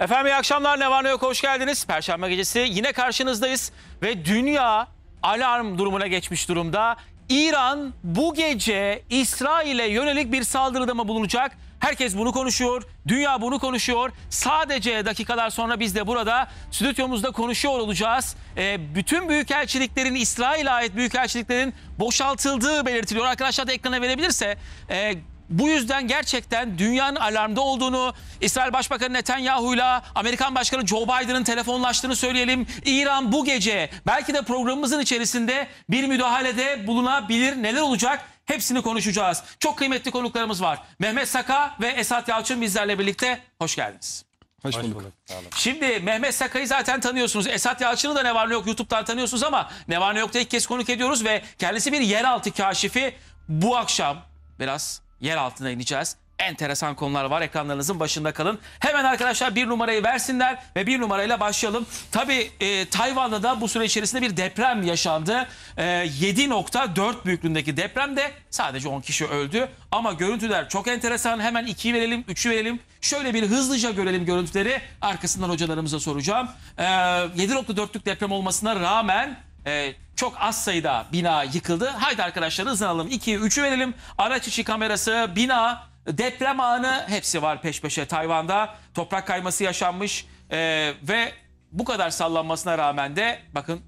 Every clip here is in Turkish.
Efendim iyi akşamlar ne var ne yok hoş geldiniz. Perşembe gecesi yine karşınızdayız ve dünya alarm durumuna geçmiş durumda. İran bu gece İsrail'e yönelik bir saldırıda mı bulunacak? Herkes bunu konuşuyor, dünya bunu konuşuyor. Sadece dakikalar sonra biz de burada stüdyomuzda konuşuyor olacağız. E, bütün büyükelçiliklerin, İsrail'e ait büyükelçiliklerin boşaltıldığı belirtiliyor. Arkadaşlar da ekrana verebilirse e, bu yüzden gerçekten dünyanın alarmda olduğunu, İsrail Başbakanı Netanyahu'yla Amerikan Başkanı Joe Biden'ın telefonlaştığını söyleyelim. İran bu gece belki de programımızın içerisinde bir müdahalede bulunabilir. Neler olacak? Hepsini konuşacağız. Çok kıymetli konuklarımız var. Mehmet Saka ve Esat Yalçın bizlerle birlikte. Hoş geldiniz. Hoş bulduk. Hoş bulduk. Şimdi Mehmet Sakay'ı zaten tanıyorsunuz. Esat Yalçın'ı da ne var ne yok YouTube'dan tanıyorsunuz ama ne var ne yok da ilk kez konuk ediyoruz ve kendisi bir yeraltı kaşifi. Bu akşam biraz yer altına ineceğiz. Enteresan konular var ekranlarınızın başında kalın. Hemen arkadaşlar bir numarayı versinler ve bir numarayla başlayalım. Tabii e, Tayvan'da da bu süre içerisinde bir deprem yaşandı. E, 7.4 büyüklüğündeki depremde sadece 10 kişi öldü. Ama görüntüler çok enteresan. Hemen 2'yi verelim, 3'ü verelim. Şöyle bir hızlıca görelim görüntüleri. Arkasından hocalarımıza soracağım. E, 7.4'lük deprem olmasına rağmen e, çok az sayıda bina yıkıldı. Haydi arkadaşlar hızını alalım. 2'ye 3'ü verelim. Araç içi kamerası, bina, deprem anı hepsi var peş peşe Tayvan'da. Toprak kayması yaşanmış e, ve bu kadar sallanmasına rağmen de bakın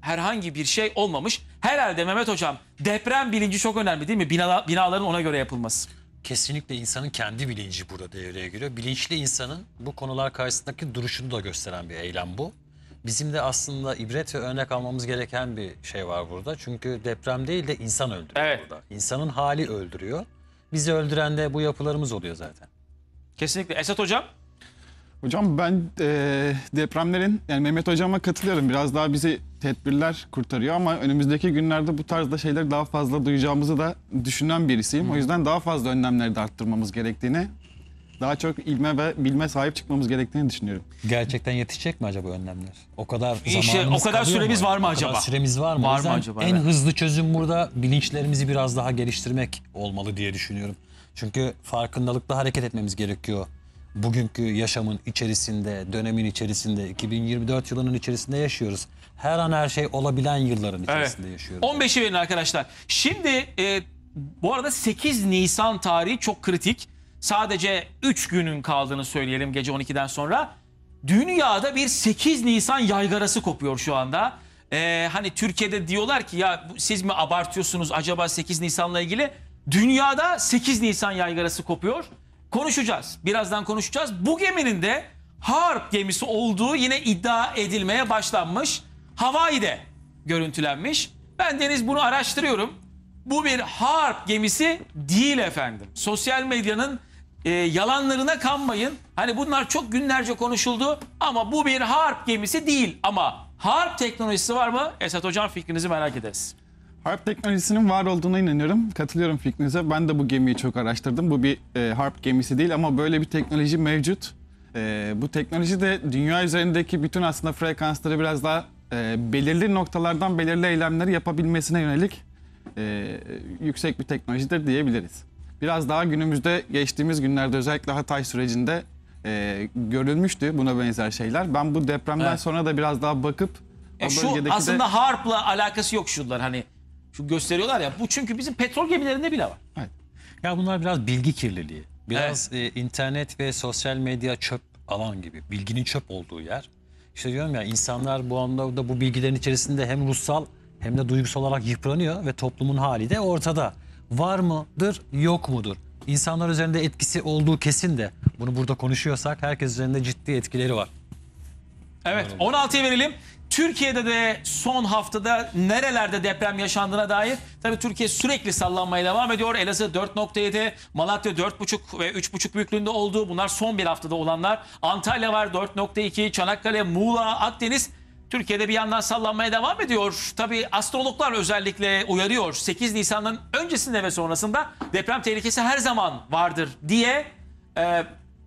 herhangi bir şey olmamış. Herhalde Mehmet Hocam deprem bilinci çok önemli değil mi? Bina, binaların ona göre yapılması. Kesinlikle insanın kendi bilinci burada devreye giriyor. Bilinçli insanın bu konular karşısındaki duruşunu da gösteren bir eylem bu. Bizim de aslında ibret ve örnek almamız gereken bir şey var burada. Çünkü deprem değil de insan öldürüyor Evet. burada. İnsanın hali öldürüyor. Bizi öldüren de bu yapılarımız oluyor zaten. Kesinlikle. Esat Hocam? Hocam ben e, depremlerin, yani Mehmet Hocam'a katılıyorum. Biraz daha bizi tedbirler kurtarıyor ama önümüzdeki günlerde bu tarzda şeyler daha fazla duyacağımızı da düşünen birisiyim. O yüzden daha fazla önlemleri de arttırmamız gerektiğini daha çok ilme ve bilme sahip çıkmamız gerektiğini düşünüyorum. Gerçekten yetişecek mi acaba önlemler? O kadar zamanımız İşte o kadar kalıyor süremiz mu? var mı O kadar acaba? süremiz var mı? Var mı acaba? En Evet. hızlı çözüm burada bilinçlerimizi biraz daha geliştirmek olmalı diye düşünüyorum. Çünkü farkındalıkla hareket etmemiz gerekiyor. Bugünkü yaşamın içerisinde, dönemin içerisinde, 2024 yılının içerisinde yaşıyoruz. Her an her şey olabilen yılların Evet. içerisinde yaşıyoruz. 15'i verin arkadaşlar. Şimdi e, bu arada 8 Nisan tarihi çok kritik sadece 3 günün kaldığını söyleyelim gece 12'den sonra. Dünyada bir 8 Nisan yaygarası kopuyor şu anda. Ee, hani Türkiye'de diyorlar ki ya siz mi abartıyorsunuz acaba 8 Nisan'la ilgili? Dünyada 8 Nisan yaygarası kopuyor. Konuşacağız. Birazdan konuşacağız. Bu geminin de Harp gemisi olduğu yine iddia edilmeye başlanmış. Hawaii'de görüntülenmiş. Ben Deniz bunu araştırıyorum. Bu bir Harp gemisi değil efendim. Sosyal medyanın e, yalanlarına kanmayın. Hani bunlar çok günlerce konuşuldu ama bu bir harp gemisi değil. Ama harp teknolojisi var mı? Esat Hocam fikrinizi merak ederiz. Harp teknolojisinin var olduğuna inanıyorum. Katılıyorum fikrinize. Ben de bu gemiyi çok araştırdım. Bu bir e, harp gemisi değil ama böyle bir teknoloji mevcut. E, bu teknoloji de dünya üzerindeki bütün aslında frekansları biraz daha e, belirli noktalardan belirli eylemleri yapabilmesine yönelik e, yüksek bir teknolojidir diyebiliriz biraz daha günümüzde geçtiğimiz günlerde özellikle Hatay sürecinde e, görülmüştü buna benzer şeyler. Ben bu depremden Evet. sonra da biraz daha bakıp e, o şu bölgedeki aslında de... harpla alakası yok şunlar hani. Şu gösteriyorlar ya. Bu çünkü bizim petrol gemilerinde bile var. Evet. Ya bunlar biraz bilgi kirliliği. Biraz e, internet ve sosyal medya çöp alan gibi. Bilginin çöp olduğu yer. İşte diyorum ya insanlar bu anlamda bu bilgilerin içerisinde hem ruhsal hem de duygusal olarak yıpranıyor ve toplumun hali de ortada var mıdır, yok mudur? İnsanlar üzerinde etkisi olduğu kesin de bunu burada konuşuyorsak herkes üzerinde ciddi etkileri var. Evet 16'ya verelim. Türkiye'de de son haftada nerelerde deprem yaşandığına dair tabii Türkiye sürekli sallanmaya devam ediyor. Elazığ 4.7, Malatya 4.5 ve 3.5 büyüklüğünde olduğu. Bunlar son bir haftada olanlar. Antalya var 4.2, Çanakkale, Muğla, Akdeniz Türkiye'de bir yandan sallanmaya devam ediyor. Tabii astrologlar özellikle uyarıyor. 8 Nisan'ın öncesinde ve sonrasında deprem tehlikesi her zaman vardır diye e,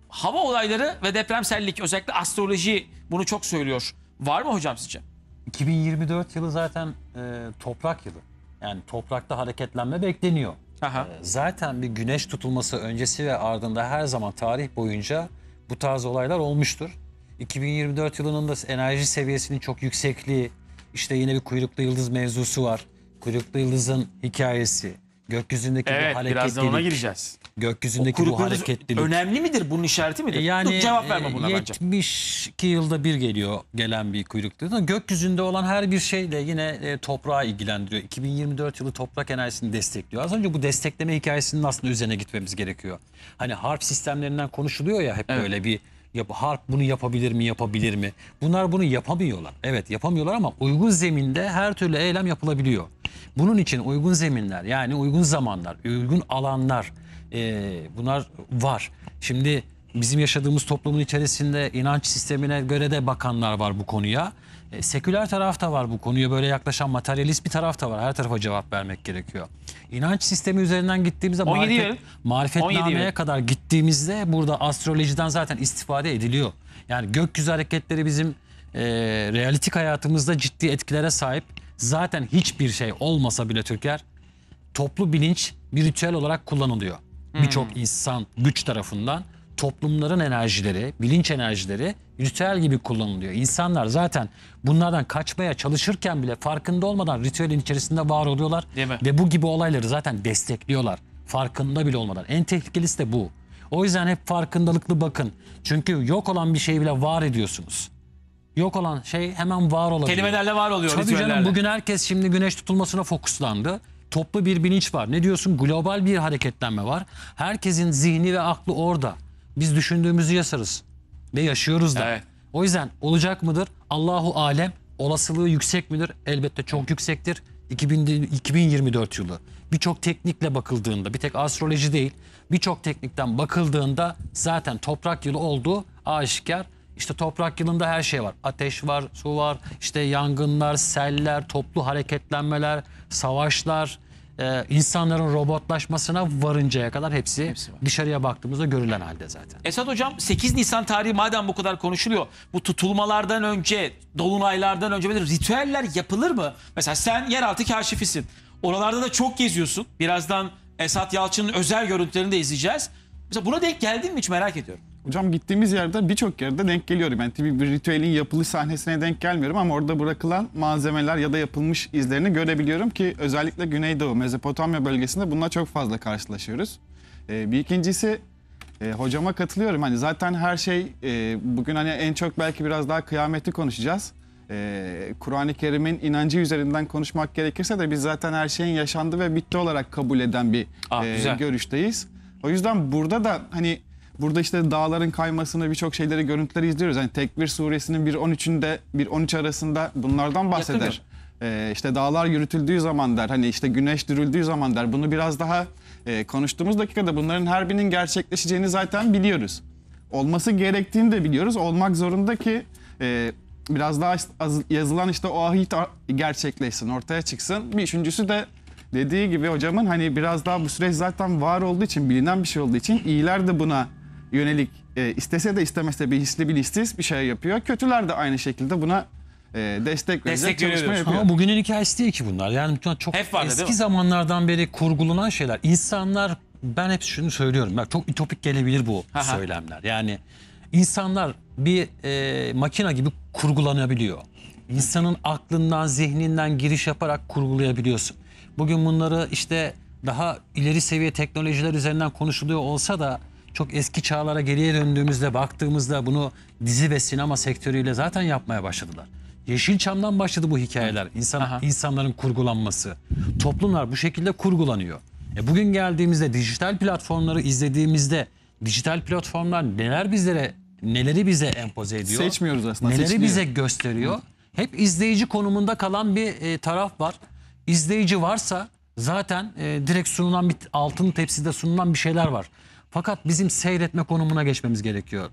hava olayları ve depremsellik özellikle astroloji bunu çok söylüyor. Var mı hocam sizce? 2024 yılı zaten e, toprak yılı. Yani toprakta hareketlenme bekleniyor. Aha. E, zaten bir güneş tutulması öncesi ve ardında her zaman tarih boyunca bu tarz olaylar olmuştur. 2024 yılının da enerji seviyesinin çok yüksekliği, işte yine bir kuyruklu yıldız mevzusu var. Kuyruklu yıldızın hikayesi, gökyüzündeki evet, bu hareketlilik. Evet birazdan ona gireceğiz. Gökyüzündeki bu hareketlilik. Önemli midir? Bunun işareti midir? Yani, Dur, cevap verme buna 72 bence. 72 yılda bir geliyor gelen bir kuyruklu yıldız. Gökyüzünde olan her bir şey de yine e, toprağa ilgilendiriyor. 2024 yılı toprak enerjisini destekliyor. Az önce bu destekleme hikayesinin aslında üzerine gitmemiz gerekiyor. Hani harp sistemlerinden konuşuluyor ya hep evet. böyle bir Yap, harp bunu yapabilir mi yapabilir mi? Bunlar bunu yapamıyorlar. Evet yapamıyorlar ama uygun zeminde her türlü eylem yapılabiliyor. Bunun için uygun zeminler yani uygun zamanlar, uygun alanlar e, bunlar var. Şimdi bizim yaşadığımız toplumun içerisinde inanç sistemine göre de bakanlar var bu konuya. E, seküler taraf da var bu konuya böyle yaklaşan materyalist bir taraf da var. Her tarafa cevap vermek gerekiyor inanç sistemi üzerinden gittiğimizde marifet, yıl. marifetnameye kadar gittiğimizde burada astrolojiden zaten istifade ediliyor. Yani gökyüzü hareketleri bizim e, realitik hayatımızda ciddi etkilere sahip. Zaten hiçbir şey olmasa bile Türker toplu bilinç bir ritüel olarak kullanılıyor. Hmm. Birçok insan güç tarafından toplumların enerjileri, bilinç enerjileri ritüel gibi kullanılıyor. İnsanlar zaten bunlardan kaçmaya çalışırken bile farkında olmadan ritüelin içerisinde var oluyorlar. Değil mi? Ve bu gibi olayları zaten destekliyorlar. Farkında bile olmadan. En tehlikelisi de bu. O yüzden hep farkındalıklı bakın. Çünkü yok olan bir şeyi bile var ediyorsunuz. Yok olan şey hemen var olabiliyor. Kelimelerle var oluyor Tabii ritüellerle. canım bugün herkes şimdi güneş tutulmasına fokuslandı toplu bir bilinç var. Ne diyorsun? Global bir hareketlenme var. Herkesin zihni ve aklı orada. Biz düşündüğümüzü yaşarız ve yaşıyoruz da. Evet. O yüzden olacak mıdır? Allahu alem olasılığı yüksek midir? Elbette çok yüksektir. 2000, 2024 yılı birçok teknikle bakıldığında bir tek astroloji değil birçok teknikten bakıldığında zaten toprak yılı olduğu aşikar. İşte toprak yılında her şey var. Ateş var, su var, işte yangınlar, seller, toplu hareketlenmeler, savaşlar, e, insanların robotlaşmasına varıncaya kadar hepsi, hepsi dışarıya baktığımızda görülen halde zaten. Esat Hocam 8 Nisan tarihi madem bu kadar konuşuluyor bu tutulmalardan önce dolunaylardan önce böyle ritüeller yapılır mı? Mesela sen yeraltı kaşifisin. Oralarda da çok geziyorsun. Birazdan Esat Yalçın'ın özel görüntülerini de izleyeceğiz. Mesela buna denk geldin mi hiç merak ediyorum. Hocam gittiğimiz yerde birçok yerde denk geliyorum. Yani tabii bir ritüelin yapılış sahnesine denk gelmiyorum ama orada bırakılan malzemeler ya da yapılmış izlerini görebiliyorum ki özellikle Güneydoğu, Mezopotamya bölgesinde bununla çok fazla karşılaşıyoruz. Ee, bir ikincisi e, hocama katılıyorum. Hani zaten her şey e, bugün hani en çok belki biraz daha kıyameti konuşacağız. E, Kur'an-ı Kerim'in inancı üzerinden konuşmak gerekirse de biz zaten her şeyin yaşandı ve bitti olarak kabul eden bir ah, e, görüşteyiz. O yüzden burada da hani Burada işte dağların kaymasını birçok şeyleri görüntüleri izliyoruz. Yani Tekvir suresinin bir 13'ünde bir 13 arasında bunlardan bahseder. Ee, işte dağlar yürütüldüğü zaman der hani işte güneş dürüldüğü zaman der. Bunu biraz daha e, konuştuğumuz dakikada bunların her birinin gerçekleşeceğini zaten biliyoruz. Olması gerektiğini de biliyoruz. Olmak zorunda ki e, biraz daha yazılan işte o ahit gerçekleşsin, ortaya çıksın. Bir üçüncüsü de dediği gibi hocamın hani biraz daha bu süreç zaten var olduğu için, bilinen bir şey olduğu için iyiler de buna yönelik e, istese de istemese bir hisli bir listis bir şey yapıyor. Kötüler de aynı şekilde buna e, destek verecek çalışma yapıyor. Ama bugünün hikayesi değil ki bunlar. Yani çok Hep vardı, eski zamanlardan beri kurgulunan şeyler. İnsanlar ben hep şunu söylüyorum. Bak çok ütopik gelebilir bu Aha. söylemler. Yani insanlar bir e, makina gibi kurgulanabiliyor. İnsanın aklından, zihninden giriş yaparak kurgulayabiliyorsun. Bugün bunları işte daha ileri seviye teknolojiler üzerinden konuşuluyor olsa da çok eski çağlara geriye döndüğümüzde baktığımızda bunu dizi ve sinema sektörüyle zaten yapmaya başladılar. Yeşilçam'dan başladı bu hikayeler. İnsan, insanların kurgulanması. Toplumlar bu şekilde kurgulanıyor. E bugün geldiğimizde dijital platformları izlediğimizde dijital platformlar neler bizlere neleri bize empoze ediyor? Seçmiyoruz aslında. Neleri seçmiyor. bize gösteriyor? Hep izleyici konumunda kalan bir e, taraf var. İzleyici varsa zaten e, direkt sunulan bir altın tepside sunulan bir şeyler var. Fakat bizim seyretme konumuna geçmemiz gerekiyor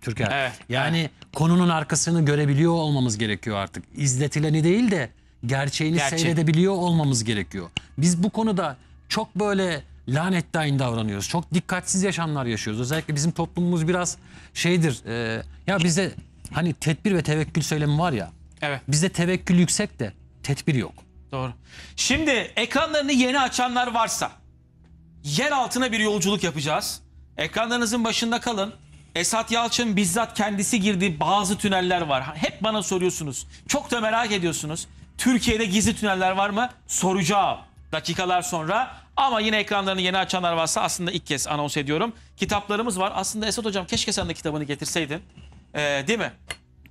Türker. Evet, yani evet. konunun arkasını görebiliyor olmamız gerekiyor artık. İzletileni değil de gerçeğini Gerçek. seyredebiliyor olmamız gerekiyor. Biz bu konuda çok böyle lanet dain davranıyoruz. Çok dikkatsiz yaşamlar yaşıyoruz. Özellikle bizim toplumumuz biraz şeydir. E, ya bizde hani tedbir ve tevekkül söylemi var ya. Evet. Bizde tevekkül yüksek de tedbir yok. Doğru. Şimdi ekranlarını yeni açanlar varsa yer altına bir yolculuk yapacağız. Ekranlarınızın başında kalın. Esat Yalçın bizzat kendisi girdiği bazı tüneller var. Hep bana soruyorsunuz. Çok da merak ediyorsunuz. Türkiye'de gizli tüneller var mı? Soracağım dakikalar sonra. Ama yine ekranlarını yeni açanlar varsa aslında ilk kez anons ediyorum. Kitaplarımız var. Aslında Esat Hocam keşke sen de kitabını getirseydin. Ee, değil mi?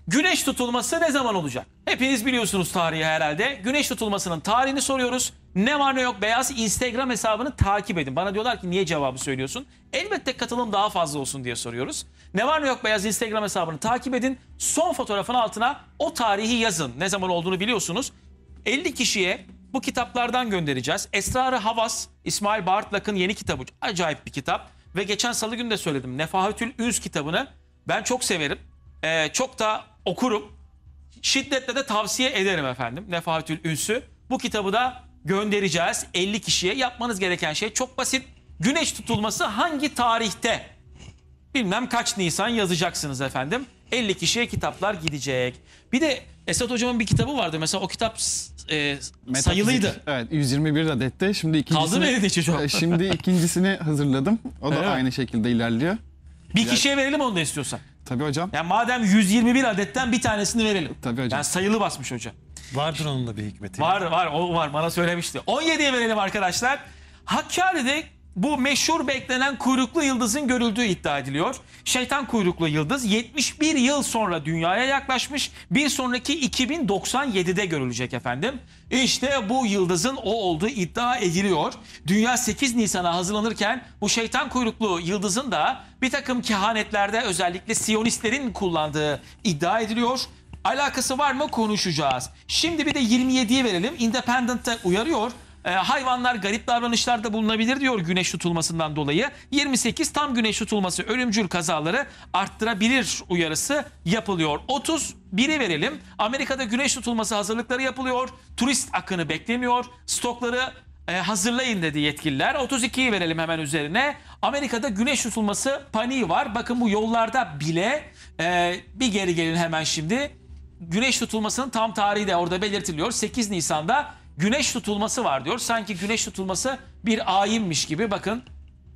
Güneş tutulması ne zaman olacak? Hepiniz biliyorsunuz tarihi herhalde. Güneş tutulmasının tarihini soruyoruz. Ne var ne yok beyaz Instagram hesabını takip edin. Bana diyorlar ki niye cevabı söylüyorsun? Elbette katılım daha fazla olsun diye soruyoruz. Ne var ne yok beyaz Instagram hesabını takip edin. Son fotoğrafın altına o tarihi yazın. Ne zaman olduğunu biliyorsunuz. 50 kişiye bu kitaplardan göndereceğiz. Esrarı Havas, İsmail Bartlak'ın yeni kitabı. Acayip bir kitap. Ve geçen salı günü de söyledim. Nefahetül Üz kitabını ben çok severim. Ee, çok da okurum. Şiddetle de tavsiye ederim efendim Nefahatül Ünsü. Bu kitabı da göndereceğiz 50 kişiye. Yapmanız gereken şey çok basit. Güneş tutulması hangi tarihte? Bilmem kaç Nisan yazacaksınız efendim. 50 kişiye kitaplar gidecek. Bir de Esat Hocam'ın bir kitabı vardı. Mesela o kitap e, sayılıydı. Evet 121 adette. Şimdi ikincisini, Kaldı mı elinde hiç Şimdi ikincisini hazırladım. O da evet. aynı şekilde ilerliyor. Bir kişiye verelim onu da istiyorsan. Tabii hocam. Yani madem 121 adetten bir tanesini verelim. Tabii hocam. Yani sayılı basmış hocam. Vardır onun da bir hikmeti. Var var o var bana söylemişti. 17'ye verelim arkadaşlar. Hakkari'de bu meşhur beklenen kuyruklu yıldızın görüldüğü iddia ediliyor. Şeytan kuyruklu yıldız 71 yıl sonra dünyaya yaklaşmış. Bir sonraki 2097'de görülecek efendim. İşte bu yıldızın o olduğu iddia ediliyor. Dünya 8 Nisan'a hazırlanırken bu şeytan kuyruklu yıldızın da bir takım kehanetlerde özellikle Siyonistlerin kullandığı iddia ediliyor. Alakası var mı konuşacağız. Şimdi bir de 27'yi verelim. Independent'te uyarıyor. Ee, hayvanlar garip davranışlarda bulunabilir diyor güneş tutulmasından dolayı. 28 tam güneş tutulması ölümcül kazaları arttırabilir uyarısı yapılıyor. 30 biri verelim. Amerika'da güneş tutulması hazırlıkları yapılıyor. Turist akını bekleniyor. Stokları e, hazırlayın dedi yetkililer. 32'yi verelim hemen üzerine. Amerika'da güneş tutulması paniği var. Bakın bu yollarda bile e, bir geri gelin hemen şimdi. Güneş tutulmasının tam tarihi de orada belirtiliyor. 8 Nisan'da güneş tutulması var diyor. Sanki güneş tutulması bir ayinmiş gibi bakın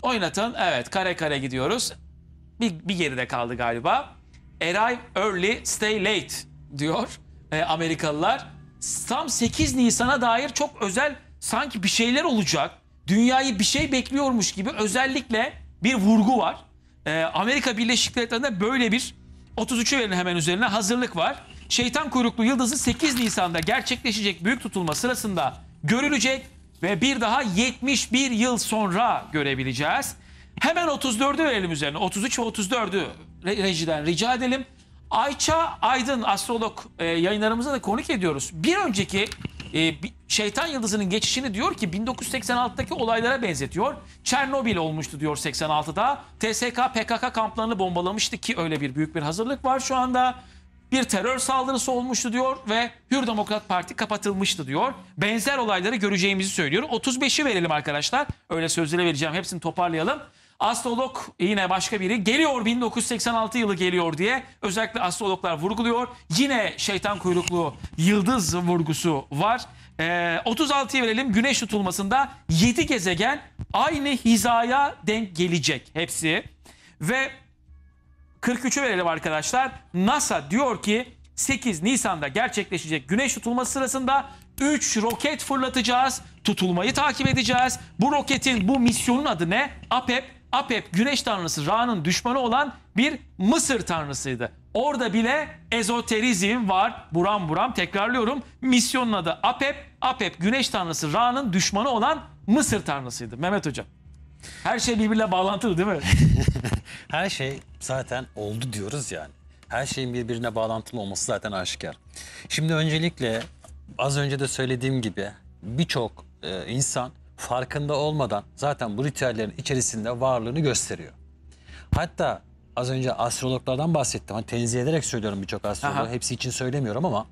oynatın. Evet kare kare gidiyoruz. Bir, bir geride kaldı galiba. Arrive early, stay late diyor e, Amerikalılar. Tam 8 Nisan'a dair çok özel sanki bir şeyler olacak. Dünyayı bir şey bekliyormuş gibi özellikle bir vurgu var. E, Amerika Birleşik Devletleri'nde böyle bir 33'ü verin hemen üzerine hazırlık var. Şeytan kuyruklu yıldızı 8 Nisan'da gerçekleşecek büyük tutulma sırasında görülecek ve bir daha 71 yıl sonra görebileceğiz. Hemen 34'ü verelim üzerine. 33 ve 34'ü rejiden rica edelim. Ayça Aydın astrolog e, yayınlarımıza da konuk ediyoruz. Bir önceki e, şeytan yıldızının geçişini diyor ki 1986'daki olaylara benzetiyor. Çernobil olmuştu diyor 86'da. TSK PKK kamplarını bombalamıştı ki öyle bir büyük bir hazırlık var şu anda bir terör saldırısı olmuştu diyor ve Hür Demokrat Parti kapatılmıştı diyor. Benzer olayları göreceğimizi söylüyor. 35'i verelim arkadaşlar. Öyle sözleri vereceğim. Hepsini toparlayalım. Astrolog yine başka biri geliyor 1986 yılı geliyor diye özellikle astrologlar vurguluyor. Yine şeytan kuyruklu yıldız vurgusu var. Ee, 36'yı verelim güneş tutulmasında 7 gezegen aynı hizaya denk gelecek hepsi. Ve 43'ü verelim arkadaşlar. NASA diyor ki 8 Nisan'da gerçekleşecek güneş tutulması sırasında 3 roket fırlatacağız. Tutulmayı takip edeceğiz. Bu roketin bu misyonun adı ne? APEP. APEP güneş tanrısı Ra'nın düşmanı olan bir Mısır tanrısıydı. Orada bile ezoterizm var. Buram buram tekrarlıyorum. Misyonun adı APEP. APEP güneş tanrısı Ra'nın düşmanı olan Mısır tanrısıydı. Mehmet Hocam. Her şey birbirle bağlantılı değil mi? Her şey zaten oldu diyoruz yani. Her şeyin birbirine bağlantılı olması zaten aşikar. Şimdi öncelikle az önce de söylediğim gibi birçok e, insan farkında olmadan zaten bu ritüellerin içerisinde varlığını gösteriyor. Hatta az önce astrologlardan bahsettim. Hani tenzih ederek söylüyorum birçok astrologu. Hepsi için söylemiyorum ama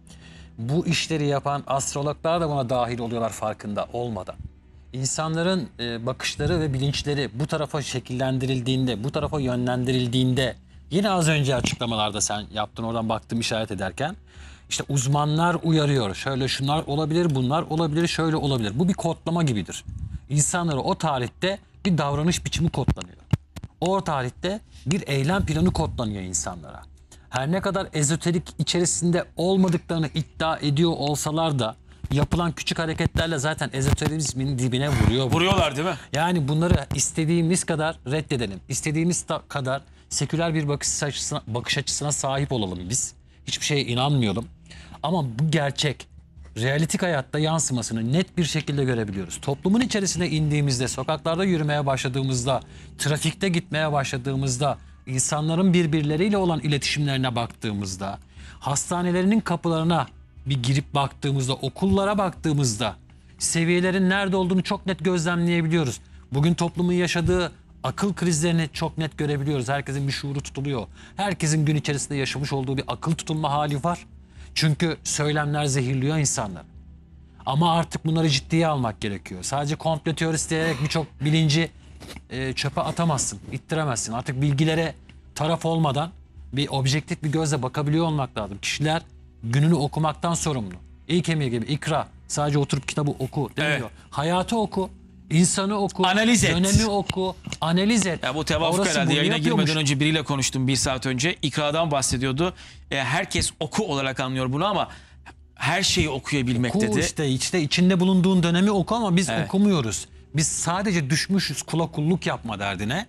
bu işleri yapan astrologlar da buna dahil oluyorlar farkında olmadan insanların e, bakışları ve bilinçleri bu tarafa şekillendirildiğinde, bu tarafa yönlendirildiğinde yine az önce açıklamalarda sen yaptın oradan baktım işaret ederken işte uzmanlar uyarıyor. Şöyle şunlar olabilir, bunlar olabilir, şöyle olabilir. Bu bir kodlama gibidir. İnsanlara o tarihte bir davranış biçimi kodlanıyor. O tarihte bir eylem planı kodlanıyor insanlara. Her ne kadar ezoterik içerisinde olmadıklarını iddia ediyor olsalar da yapılan küçük hareketlerle zaten ezoterizmin dibine vuruyor. Vuruyorlar değil mi? Yani bunları istediğimiz kadar reddedelim. İstediğimiz kadar seküler bir bakış açısına, bakış açısına sahip olalım biz. Hiçbir şeye inanmayalım. Ama bu gerçek realitik hayatta yansımasını net bir şekilde görebiliyoruz. Toplumun içerisine indiğimizde, sokaklarda yürümeye başladığımızda, trafikte gitmeye başladığımızda, insanların birbirleriyle olan iletişimlerine baktığımızda, hastanelerinin kapılarına bir girip baktığımızda, okullara baktığımızda seviyelerin nerede olduğunu çok net gözlemleyebiliyoruz. Bugün toplumun yaşadığı akıl krizlerini çok net görebiliyoruz. Herkesin bir şuuru tutuluyor. Herkesin gün içerisinde yaşamış olduğu bir akıl tutulma hali var. Çünkü söylemler zehirliyor insanları. Ama artık bunları ciddiye almak gerekiyor. Sadece komple teorisi diyerek birçok bilinci e, çöpe atamazsın, ittiremezsin. Artık bilgilere taraf olmadan bir objektif bir gözle bakabiliyor olmak lazım. Kişiler gününü okumaktan sorumlu. İlk emir gibi ikra. Sadece oturup kitabı oku demiyor. Evet. Hayatı oku. İnsanı oku, analiz et. dönemi oku, analiz et. Ya bu tevafuk Orası herhalde. Yayına girmeden önce biriyle konuştum bir saat önce. İkra'dan bahsediyordu. E, herkes oku olarak anlıyor bunu ama her şeyi okuyabilmek oku dedi. işte, işte içinde bulunduğun dönemi oku ama biz evet. okumuyoruz. Biz sadece düşmüşüz kula kulluk yapma derdine.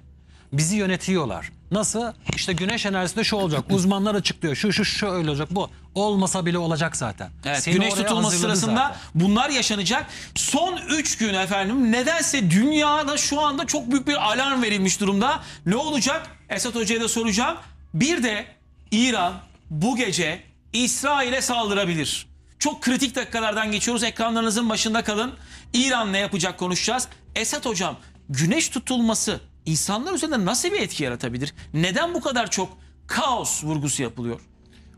Bizi yönetiyorlar. Nasıl? İşte güneş enerjisinde şu olacak. Uzmanlar açıklıyor. Şu şu şu öyle olacak. Bu olmasa bile olacak zaten. Evet, güneş tutulması sırasında zaten. bunlar yaşanacak. Son 3 gün efendim nedense dünyada şu anda çok büyük bir alarm verilmiş durumda. Ne olacak? Esat Hoca'ya da soracağım. Bir de İran bu gece İsrail'e saldırabilir. Çok kritik dakikalardan geçiyoruz. Ekranlarınızın başında kalın. İran ne yapacak konuşacağız. Esat Hocam güneş tutulması insanlar üzerinde nasıl bir etki yaratabilir? Neden bu kadar çok kaos vurgusu yapılıyor?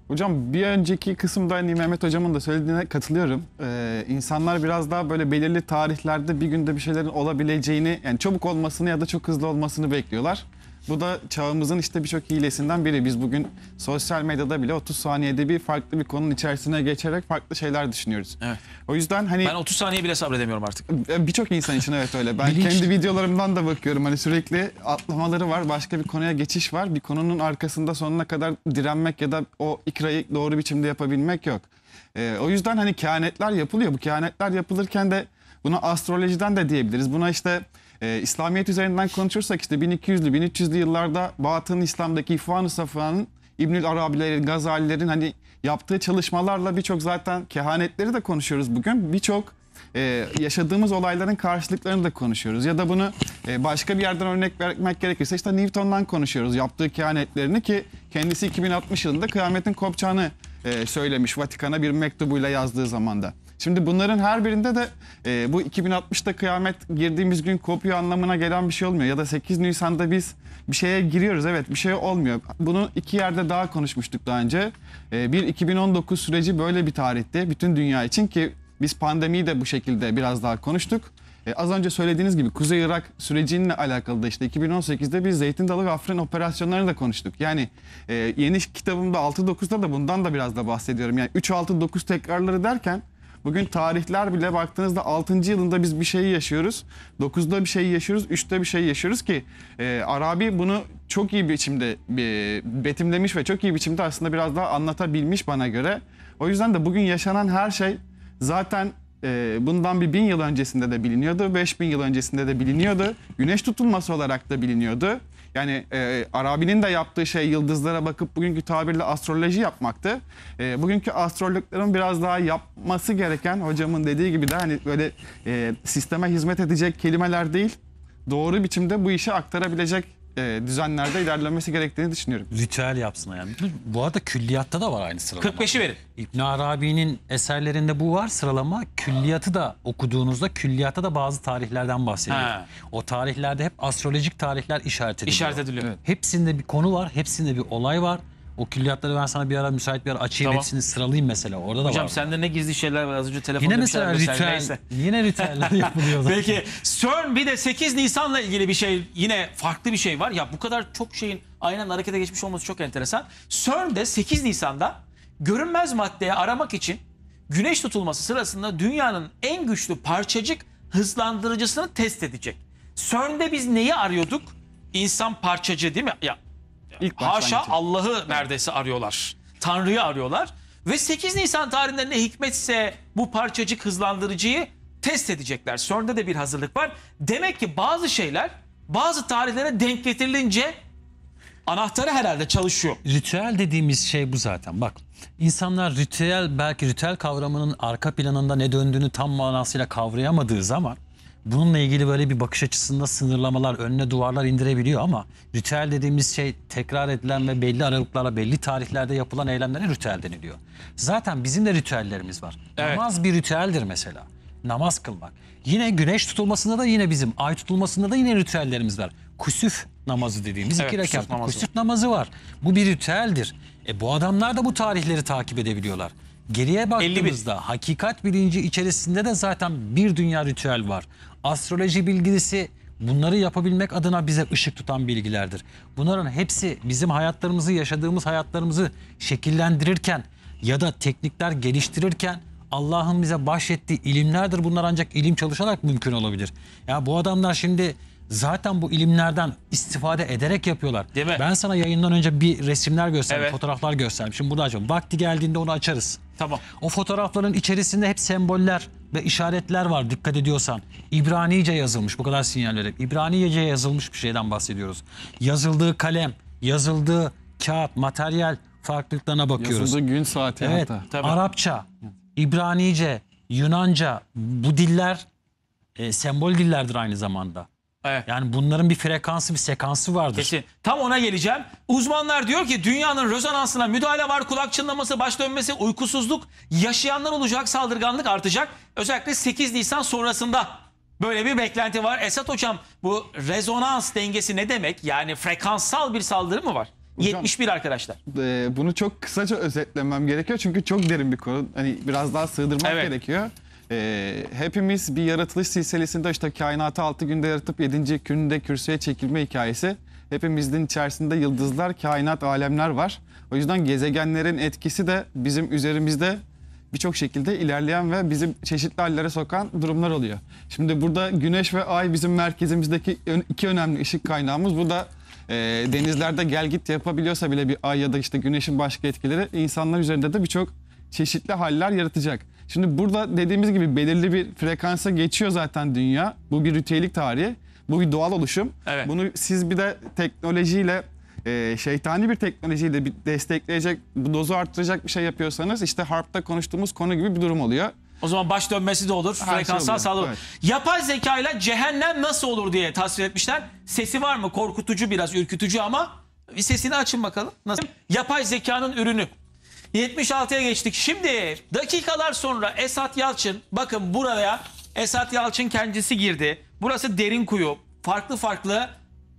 Hocam bir önceki kısımda hani Mehmet hocamın da söylediğine katılıyorum. Ee, insanlar biraz daha böyle belirli tarihlerde bir günde bir şeylerin olabileceğini yani çabuk olmasını ya da çok hızlı olmasını bekliyorlar. Bu da çağımızın işte birçok hilesinden biri. Biz bugün sosyal medyada bile 30 saniyede bir farklı bir konunun içerisine geçerek farklı şeyler düşünüyoruz. Evet. O yüzden hani Ben 30 saniye bile sabredemiyorum artık. E, birçok insan için evet öyle. Ben Bilinç. kendi videolarımdan da bakıyorum. Hani sürekli atlamaları var, başka bir konuya geçiş var. Bir konunun arkasında sonuna kadar direnmek ya da o ikrayı doğru biçimde yapabilmek yok. Ee, o yüzden hani kehanetler yapılıyor. Bu kehanetler yapılırken de buna astrolojiden de diyebiliriz. Buna işte e, İslamiyet üzerinden konuşursak işte 1200'lü 1300'lü yıllarda Batı'nın İslam'daki İfvan-ı Safa'nın İbnül Arabilerin, Gazalilerin hani yaptığı çalışmalarla birçok zaten kehanetleri de konuşuyoruz bugün. Birçok e, yaşadığımız olayların karşılıklarını da konuşuyoruz. Ya da bunu e, başka bir yerden örnek vermek gerekirse işte Newton'dan konuşuyoruz. Yaptığı kehanetlerini ki kendisi 2060 yılında kıyametin kopacağını e, söylemiş Vatikan'a bir mektubuyla yazdığı zamanda. Şimdi bunların her birinde de e, bu 2060'ta kıyamet girdiğimiz gün kopuyor anlamına gelen bir şey olmuyor. Ya da 8 Nisan'da biz bir şeye giriyoruz evet bir şey olmuyor. Bunu iki yerde daha konuşmuştuk daha önce. E, bir 2019 süreci böyle bir tarihti bütün dünya için ki biz pandemiyi de bu şekilde biraz daha konuştuk. E, az önce söylediğiniz gibi Kuzey Irak süreciyle alakalı da işte 2018'de biz Zeytin Dalı ve Afrin operasyonlarını da konuştuk. Yani e, yeni kitabımda 6-9'da da bundan da biraz da bahsediyorum. Yani 3-6-9 tekrarları derken Bugün tarihler bile baktığınızda 6. yılında biz bir şeyi yaşıyoruz. 9'da bir şeyi yaşıyoruz, 3'te bir şey yaşıyoruz ki e, Arabi bunu çok iyi biçimde e, betimlemiş ve çok iyi biçimde aslında biraz daha anlatabilmiş bana göre. O yüzden de bugün yaşanan her şey zaten e, bundan bir bin yıl öncesinde de biliniyordu, 5000 yıl öncesinde de biliniyordu. Güneş tutulması olarak da biliniyordu. Yani e, Arabi'nin de yaptığı şey yıldızlara bakıp bugünkü tabirle astroloji yapmaktı. E, bugünkü astrologların biraz daha yapması gereken hocamın dediği gibi de hani böyle e, sisteme hizmet edecek kelimeler değil doğru biçimde bu işi aktarabilecek e, düzenlerde ilerlemesi gerektiğini düşünüyorum. Ritüel yapsın yani. Bu arada külliyatta da var aynı sıralama. 45'i verin. İbn Arabi'nin eserlerinde bu var sıralama. Külliyatı da okuduğunuzda külliyatta da bazı tarihlerden bahsediyor. O tarihlerde hep astrolojik tarihler işaret ediliyor. İşaret ediliyor. Evet. Hepsinde bir konu var, hepsinde bir olay var. O külliyatları ben sana bir ara müsait bir ara açayım Tamam. hepsini sıralayayım mesela. Orada da Hocam var. sende ne gizli şeyler var az önce telefonda yine mesela ritüel, yine ritüeller yapılıyor. zaten. Peki CERN bir de 8 Nisan'la ilgili bir şey yine farklı bir şey var. Ya bu kadar çok şeyin aynen harekete geçmiş olması çok enteresan. CERN'de 8 Nisan'da görünmez maddeyi aramak için güneş tutulması sırasında dünyanın en güçlü parçacık hızlandırıcısını test edecek. CERN'de biz neyi arıyorduk? İnsan parçacı değil mi? Ya İlk Haşa Allah'ı neredeyse arıyorlar. Tanrı'yı arıyorlar. Ve 8 Nisan tarihinde ne hikmetse bu parçacık hızlandırıcıyı test edecekler. Sonra de bir hazırlık var. Demek ki bazı şeyler bazı tarihlere denk getirilince anahtarı herhalde çalışıyor. Ritüel dediğimiz şey bu zaten. Bak insanlar ritüel belki ritüel kavramının arka planında ne döndüğünü tam manasıyla kavrayamadığı zaman bununla ilgili böyle bir bakış açısında sınırlamalar, önüne duvarlar indirebiliyor ama ritüel dediğimiz şey tekrar edilen ve belli aralıklarla belli tarihlerde yapılan eylemlere ritüel deniliyor. Zaten bizim de ritüellerimiz var. Evet. Namaz bir ritüeldir mesela. Namaz kılmak. Yine güneş tutulmasında da yine bizim, ay tutulmasında da yine ritüellerimiz var. Kusuf namazı dediğimiz evet, iki rekat. Kusuf namazı. kusuf namazı var. Bu bir ritüeldir. E bu adamlar da bu tarihleri takip edebiliyorlar. Geriye baktığımızda 51. hakikat bilinci içerisinde de zaten bir dünya ritüel var astroloji bilgisi bunları yapabilmek adına bize ışık tutan bilgilerdir. Bunların hepsi bizim hayatlarımızı, yaşadığımız hayatlarımızı şekillendirirken ya da teknikler geliştirirken Allah'ın bize bahşettiği ilimlerdir. Bunlar ancak ilim çalışarak mümkün olabilir. Ya bu adamlar şimdi zaten bu ilimlerden istifade ederek yapıyorlar. Değil mi? Ben sana yayından önce bir resimler gösterdim, evet. fotoğraflar gösterdim. Şimdi burada açalım. Vakti geldiğinde onu açarız. Tamam. O fotoğrafların içerisinde hep semboller, ve işaretler var dikkat ediyorsan. İbranice yazılmış bu kadar sinyal verip. İbranice yazılmış bir şeyden bahsediyoruz. Yazıldığı kalem, yazıldığı kağıt, materyal farklılıklarına bakıyoruz. Yazıldığı gün saati evet, hatta. Tabii. Arapça, İbranice, Yunanca bu diller e, sembol dillerdir aynı zamanda. Evet. Yani bunların bir frekansı, bir sekansı vardır. Kesin. Tam ona geleceğim. Uzmanlar diyor ki dünyanın rezonansına müdahale var. Kulak çınlaması, baş dönmesi, uykusuzluk, yaşayanlar olacak, saldırganlık artacak. Özellikle 8 Nisan sonrasında böyle bir beklenti var. Esat Hocam bu rezonans dengesi ne demek? Yani frekanssal bir saldırı mı var? Hocam, 71 arkadaşlar. E, bunu çok kısaca özetlemem gerekiyor çünkü çok derin bir konu. Hani biraz daha sığdırmak evet. gerekiyor e, hepimiz bir yaratılış silsilesinde işte kainatı 6 günde yaratıp 7. günde kürsüye çekilme hikayesi. Hepimizin içerisinde yıldızlar, kainat, alemler var. O yüzden gezegenlerin etkisi de bizim üzerimizde birçok şekilde ilerleyen ve bizim çeşitli hallere sokan durumlar oluyor. Şimdi burada güneş ve ay bizim merkezimizdeki iki önemli ışık kaynağımız. Bu da e, denizlerde gel git yapabiliyorsa bile bir ay ya da işte güneşin başka etkileri insanlar üzerinde de birçok çeşitli haller yaratacak. Şimdi burada dediğimiz gibi belirli bir frekansa geçiyor zaten dünya. Bu bir ritüelik tarihi. Bu bir doğal oluşum. Evet. Bunu siz bir de teknolojiyle e, şeytani bir teknolojiyle bir destekleyecek, bu dozu arttıracak bir şey yapıyorsanız işte harpta konuştuğumuz konu gibi bir durum oluyor. O zaman baş dönmesi de olur, Her şey frekansal şey sağlık. Evet. Yapay zeka ile cehennem nasıl olur diye tasvir etmişler. Sesi var mı? Korkutucu biraz, ürkütücü ama bir sesini açın bakalım. Nasıl? Yapay zekanın ürünü. 76'ya geçtik. Şimdi dakikalar sonra Esat Yalçın bakın buraya Esat Yalçın kendisi girdi. Burası derin kuyu. Farklı farklı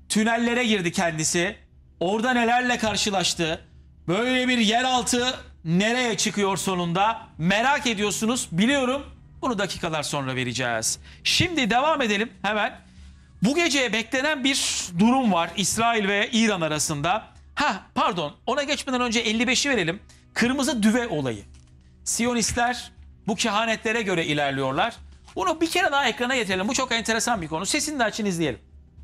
tünellere girdi kendisi. Orada nelerle karşılaştı? Böyle bir yeraltı nereye çıkıyor sonunda? Merak ediyorsunuz. Biliyorum. Bunu dakikalar sonra vereceğiz. Şimdi devam edelim hemen. Bu geceye beklenen bir durum var İsrail ve İran arasında. Ha pardon ona geçmeden önce 55'i verelim. Kırmızı düve olayı. Siyonistler bu kehanetlere göre ilerliyorlar. Bunu bir kere daha ekrana getirelim. Bu çok enteresan bir konu. Sesini de açın izleyelim.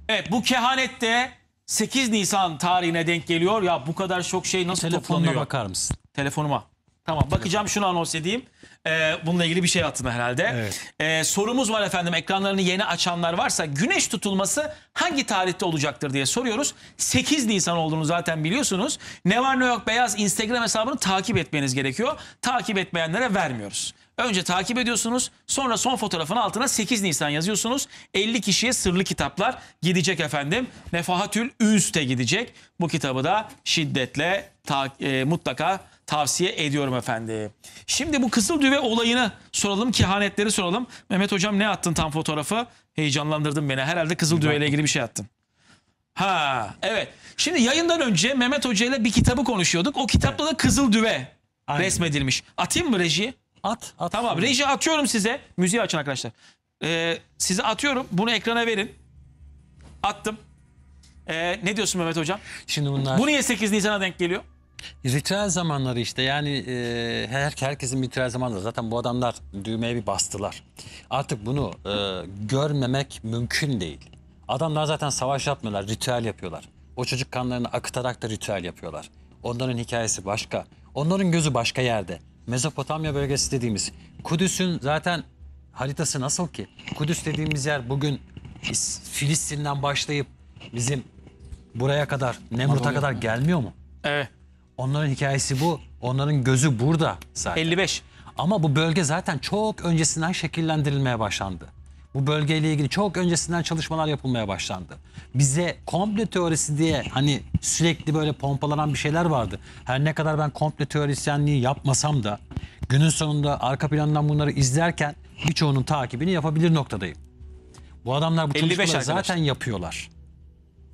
Evet bu kehanette 8 Nisan tarihine denk geliyor. Ya bu kadar çok şey nasıl Telefonuna toplanıyor? bakar mısın? Telefonuma. Tamam bakacağım şunu anons edeyim. Ee, bununla ilgili bir şey attın herhalde. Evet. E, sorumuz var efendim ekranlarını yeni açanlar varsa güneş tutulması hangi tarihte olacaktır diye soruyoruz. 8 Nisan olduğunu zaten biliyorsunuz. Ne var ne yok beyaz Instagram hesabını takip etmeniz gerekiyor. Takip etmeyenlere vermiyoruz. Önce takip ediyorsunuz. Sonra son fotoğrafın altına 8 Nisan yazıyorsunuz. 50 kişiye sırlı kitaplar gidecek efendim. Nefahatül Üste gidecek. Bu kitabı da şiddetle ta, e, mutlaka tavsiye ediyorum efendim. Şimdi bu kızıl düve olayını soralım, kehanetleri soralım. Mehmet hocam ne attın tam fotoğrafı? Heyecanlandırdın beni. Herhalde kızıl düve ile ilgili bir şey attın. Ha evet. Şimdi yayından önce Mehmet Hoca ile bir kitabı konuşuyorduk. O kitapta da kızıl düve Aynen. resmedilmiş. Atayım mı rejiyi? At. at tamam şöyle. reji atıyorum size. Müziği açın arkadaşlar. Ee, size atıyorum. Bunu ekrana verin. Attım. Ee, ne diyorsun Mehmet Hocam? Şimdi bunlar... Bu niye 8 Nisan'a denk geliyor? Ritüel zamanları işte yani e, her herkesin bir ritüel zamanları. Zaten bu adamlar düğmeye bir bastılar. Artık bunu e, görmemek mümkün değil. Adamlar zaten savaş yapmıyorlar, ritüel yapıyorlar. O çocuk kanlarını akıtarak da ritüel yapıyorlar. Onların hikayesi başka. Onların gözü başka yerde. Mezopotamya bölgesi dediğimiz. Kudüs'ün zaten haritası nasıl ki? Kudüs dediğimiz yer bugün Filistin'den başlayıp bizim buraya kadar, Nemrut'a kadar gelmiyor mu? Evet. Onların hikayesi bu. Onların gözü burada zaten. 55. Ama bu bölge zaten çok öncesinden şekillendirilmeye başlandı. Bu bölgeyle ilgili çok öncesinden çalışmalar yapılmaya başlandı. Bize komple teorisi diye hani sürekli böyle pompalanan bir şeyler vardı. Her ne kadar ben komple teorisyenliği yapmasam da günün sonunda arka plandan bunları izlerken birçoğunun takibini yapabilir noktadayım. Bu adamlar bu çalışmaları zaten yapıyorlar.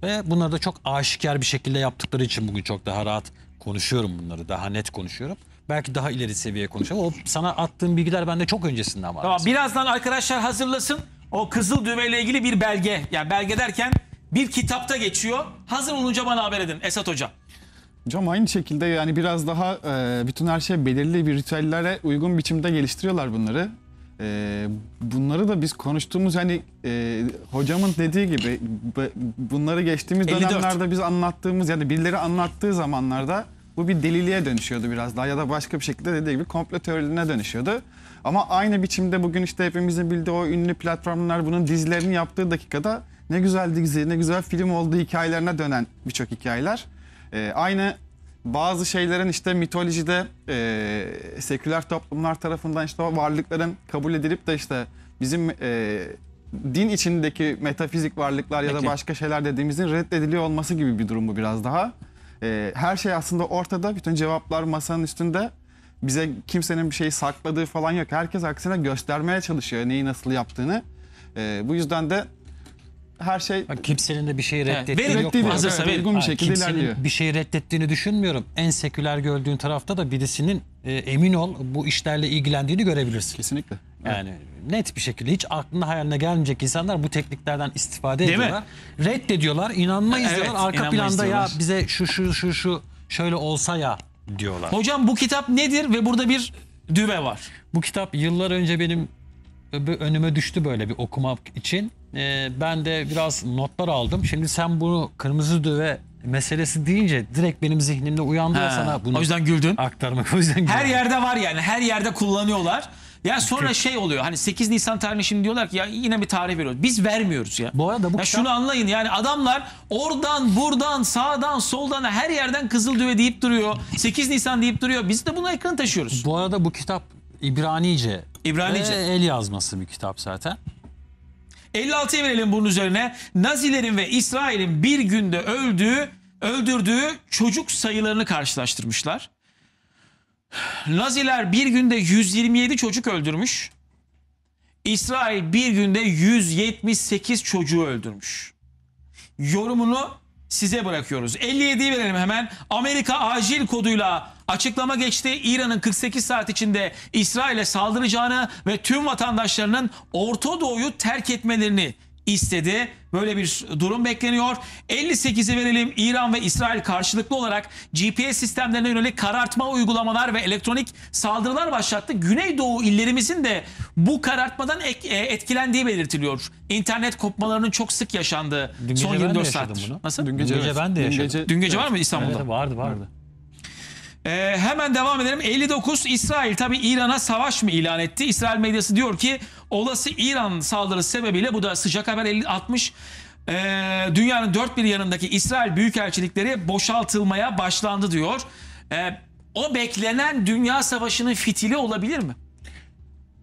Ve bunları da çok aşikar bir şekilde yaptıkları için bugün çok daha rahat konuşuyorum bunları daha net konuşuyorum. Belki daha ileri seviye konuşalım. O sana attığım bilgiler bende çok öncesinden var. Tamam birazdan arkadaşlar hazırlasın. O kızıl düğmeyle ilgili bir belge. Yani belge derken bir kitapta geçiyor. Hazır olunca bana haber edin Esat Hoca. Hocam aynı şekilde yani biraz daha e, bütün her şey belirli bir ritüellere uygun biçimde geliştiriyorlar bunları. E, bunları da biz konuştuğumuz hani e, hocamın dediği gibi bunları geçtiğimiz 54. dönemlerde biz anlattığımız yani birileri anlattığı zamanlarda bu bir deliliğe dönüşüyordu biraz daha ya da başka bir şekilde dediği gibi komple teoriline dönüşüyordu. Ama aynı biçimde bugün işte hepimizin bildiği o ünlü platformlar bunun dizilerini yaptığı dakikada ne güzel dizi, ne güzel film olduğu hikayelerine dönen birçok hikayeler. E, aynı bazı şeylerin işte mitolojide e, seküler toplumlar tarafından işte o varlıkların kabul edilip de işte bizim e, din içindeki metafizik varlıklar ya da başka şeyler dediğimizin reddediliyor olması gibi bir durum bu biraz daha. E, her şey aslında ortada, bütün cevaplar masanın üstünde. Bize kimsenin bir şeyi sakladığı falan yok. Herkes aksine göstermeye çalışıyor neyi nasıl yaptığını. E, bu yüzden de her şey Bak kimsenin de bir şeyi reddettiği yok. Hazırsa Evet, bir şekilde kimsenin ilerliyor. bir şeyi reddettiğini düşünmüyorum. En seküler gördüğün tarafta da birisinin e, emin ol bu işlerle ilgilendiğini görebilirsin. Kesinlikle. Yani net bir şekilde hiç aklına hayaline gelmeyecek insanlar bu tekniklerden istifade Değil mi? ediyorlar. Reddediyorlar, inanmayız Evet, diyorlar. Arka inanmayız planda ya bize şu şu şu şu şöyle olsa ya diyorlar. Hocam bu kitap nedir ve burada bir düve var. Bu kitap yıllar önce benim önüme düştü böyle bir okumak için e, ben de biraz notlar aldım. Şimdi sen bunu kırmızı düve meselesi deyince direkt benim zihnimde uyandı ya sana bunu o yüzden güldün. aktarmak. O yüzden Her yerde var yani. Her yerde kullanıyorlar. Ya sonra şey oluyor. Hani 8 Nisan tarihini şimdi diyorlar ki ya yine bir tarih veriyoruz. Biz vermiyoruz ya. Bu arada bu kitap- şunu anlayın yani adamlar oradan buradan sağdan soldan her yerden Kızıldüve deyip duruyor. 8 Nisan deyip duruyor. Biz de bunu ekran taşıyoruz. Bu arada bu kitap İbranice. İbranice. el yazması bir kitap zaten. 56'ya verelim bunun üzerine. Nazilerin ve İsrail'in bir günde öldüğü, öldürdüğü çocuk sayılarını karşılaştırmışlar. Naziler bir günde 127 çocuk öldürmüş. İsrail bir günde 178 çocuğu öldürmüş. Yorumunu size bırakıyoruz. 57'yi verelim hemen. Amerika acil koduyla açıklama geçti. İran'ın 48 saat içinde İsrail'e saldıracağını ve tüm vatandaşlarının Orta Doğu'yu terk etmelerini istedi. Böyle bir durum bekleniyor. 58'i verelim. İran ve İsrail karşılıklı olarak GPS sistemlerine yönelik karartma uygulamalar ve elektronik saldırılar başlattı. Güneydoğu illerimizin de bu karartmadan e, etkilendiği belirtiliyor. İnternet kopmalarının çok sık yaşandığı Dün gece ben saattir. Bunu. Nasıl? Dün gece, Dün gece ben de yaşadım. Dün gece, Dün gece var mı İstanbul'da? Evet, vardı vardı. Hı. Ee, hemen devam edelim. 59 İsrail tabi İran'a savaş mı ilan etti? İsrail medyası diyor ki olası İran saldırısı sebebiyle bu da sıcak haber 50, 60 e, dünyanın dört bir yanındaki İsrail büyükelçilikleri boşaltılmaya başlandı diyor. E, o beklenen dünya savaşının fitili olabilir mi?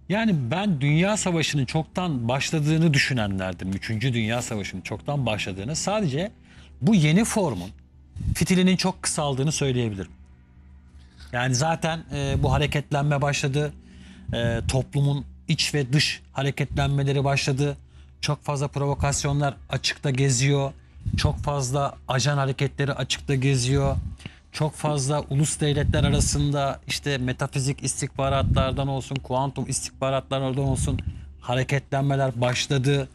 Yani ben Dünya Savaşı'nın çoktan başladığını düşünenlerdim. Üçüncü Dünya Savaşı'nın çoktan başladığını. Sadece bu yeni formun fitilinin çok kısaldığını söyleyebilirim. Yani zaten e, bu hareketlenme başladı. E, toplumun iç ve dış hareketlenmeleri başladı. Çok fazla provokasyonlar açıkta geziyor. Çok fazla ajan hareketleri açıkta geziyor. Çok fazla ulus devletler arasında işte metafizik istihbaratlardan olsun, kuantum istihbaratlardan olsun hareketlenmeler başladı.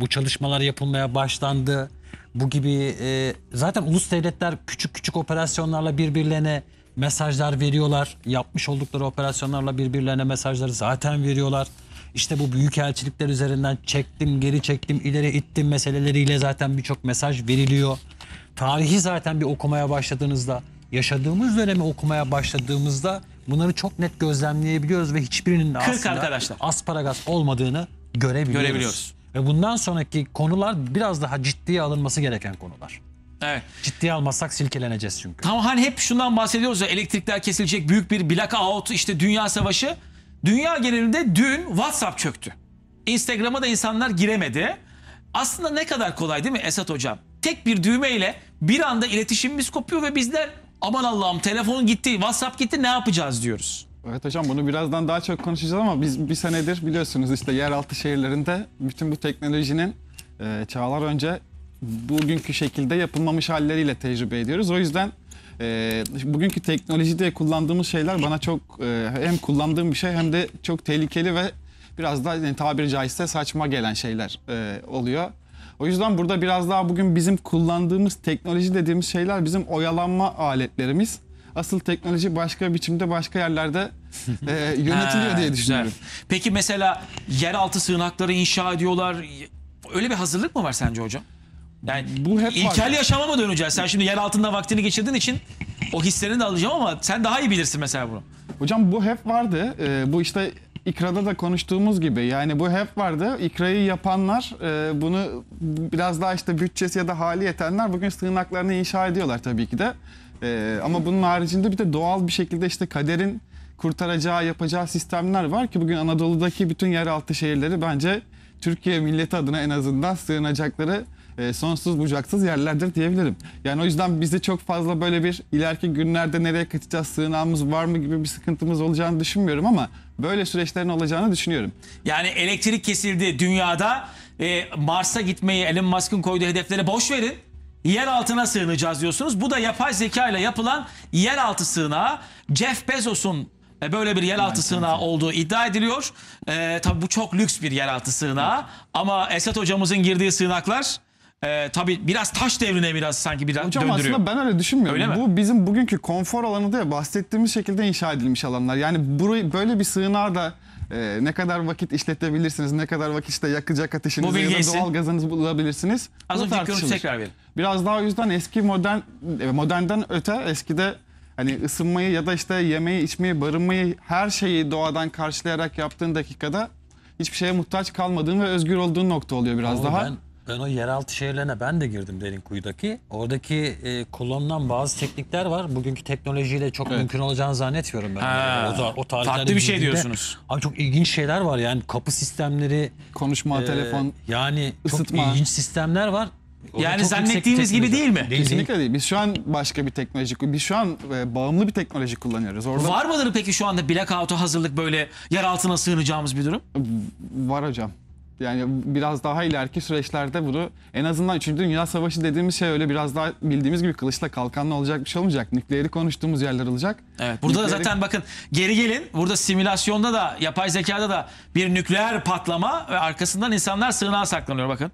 Bu çalışmalar yapılmaya başlandı. Bu gibi e, zaten ulus devletler küçük küçük operasyonlarla birbirlerine mesajlar veriyorlar. Yapmış oldukları operasyonlarla birbirlerine mesajları zaten veriyorlar. İşte bu büyük elçilikler üzerinden çektim, geri çektim, ileri ittim meseleleriyle zaten birçok mesaj veriliyor. Tarihi zaten bir okumaya başladığınızda, yaşadığımız dönemi okumaya başladığımızda bunları çok net gözlemleyebiliyoruz ve hiçbirinin de aslında arkadaşlar. asparagas olmadığını görebiliyoruz. görebiliyoruz. Ve bundan sonraki konular biraz daha ciddiye alınması gereken konular. Evet. Ciddiye almasak silkeleneceğiz çünkü. Tamam, hani hep şundan bahsediyoruz ya elektrikler kesilecek büyük bir blackout işte dünya savaşı. Dünya genelinde dün WhatsApp çöktü. Instagram'a da insanlar giremedi. Aslında ne kadar kolay değil mi Esat hocam? Tek bir düğmeyle bir anda iletişimimiz kopuyor ve bizler aman Allah'ım telefon gitti, WhatsApp gitti ne yapacağız diyoruz. Evet hocam bunu birazdan daha çok konuşacağız ama biz bir senedir biliyorsunuz işte yeraltı şehirlerinde bütün bu teknolojinin e, çağlar önce bugünkü şekilde yapılmamış halleriyle tecrübe ediyoruz. O yüzden e, bugünkü teknolojide kullandığımız şeyler bana çok e, hem kullandığım bir şey hem de çok tehlikeli ve biraz daha yani, tabiri caizse saçma gelen şeyler e, oluyor. O yüzden burada biraz daha bugün bizim kullandığımız teknoloji dediğimiz şeyler bizim oyalanma aletlerimiz. Asıl teknoloji başka biçimde başka yerlerde e, yönetiliyor ha, diye düşünüyorum. Güzel. Peki mesela yeraltı sığınakları inşa ediyorlar. Öyle bir hazırlık mı var sence hocam? Yani bu hep ilkel var. yaşama mı döneceğiz? Sen şimdi yer altında vaktini geçirdiğin için o hislerini de alacağım ama sen daha iyi bilirsin mesela bunu. Hocam bu hep vardı. Ee, bu işte İkra'da da konuştuğumuz gibi yani bu hep vardı. İkra'yı yapanlar e, bunu biraz daha işte bütçesi ya da hali yetenler bugün sığınaklarını inşa ediyorlar tabii ki de. E, ama bunun haricinde bir de doğal bir şekilde işte kaderin kurtaracağı, yapacağı sistemler var ki bugün Anadolu'daki bütün yeraltı şehirleri bence Türkiye milleti adına en azından sığınacakları e, sonsuz bucaksız yerlerdir diyebilirim. Yani o yüzden bizde çok fazla böyle bir ileriki günlerde nereye kaçacağız, sığınağımız var mı gibi bir sıkıntımız olacağını düşünmüyorum ama böyle süreçlerin olacağını düşünüyorum. Yani elektrik kesildi dünyada. E, Mars'a gitmeyi Elon Musk'ın koyduğu hedeflere boş verin yer altına sığınacağız diyorsunuz. Bu da yapay zeka ile yapılan yeraltı sığınağı. Jeff Bezos'un e, böyle bir yeraltı sığınağı olduğu iddia ediliyor. Ee, tabii bu çok lüks bir yeraltı sığınağı. Ama Esat hocamızın girdiği sığınaklar e, tabii biraz taş devrine biraz sanki biraz Hocam döndürüyor. aslında ben öyle düşünmüyorum. Öyle mi? Bu bizim bugünkü konfor alanı da bahsettiğimiz şekilde inşa edilmiş alanlar. Yani burayı böyle bir sığınağı da ee, ne kadar vakit işletebilirsiniz, ne kadar vakitte yakacak Bu ateşinizi ya bilgiyi da sil. doğal gazınızı bulabilirsiniz. Az Bu önceki konuyu tartışılır. tekrar verin. Biraz daha o yüzden eski modern e, modernden öte eskide hani ısınmayı ya da işte yemeği, içmeyi, barınmayı her şeyi doğadan karşılayarak yaptığın dakikada hiçbir şeye muhtaç kalmadığın ve özgür olduğun nokta oluyor biraz Ama daha. Ben ben o yeraltı şehirlerine ben de girdim derin kuyudaki Oradaki e, kullanılan bazı teknikler var. Bugünkü teknolojiyle çok Evet. mümkün olacağını zannetmiyorum ben. Ha. O, za- o tarihlerde bir şey diyorsunuz. Abi çok ilginç şeyler var yani kapı sistemleri. Konuşma, e, telefon. Yani ısıtma. çok ilginç sistemler var. Orada Yani çok gibi değil mi? Değil, değil. Kesinlikle değil. Biz şu an başka bir teknoloji, biz şu an e, bağımlı bir teknoloji kullanıyoruz. Orada var, mıdır peki şu anda blackout'a hazırlık böyle yer altına sığınacağımız bir durum? var hocam. Yani biraz daha ileriki süreçlerde bunu en azından 3. Dünya Savaşı dediğimiz şey öyle biraz daha bildiğimiz gibi kılıçla kalkanla olacak bir şey olmayacak. Nükleeri konuştuğumuz yerler olacak. Evet. Burada nükleeri... da zaten bakın geri gelin. Burada simülasyonda da yapay zekada da bir nükleer patlama ve arkasından insanlar sığınağa saklanıyor bakın.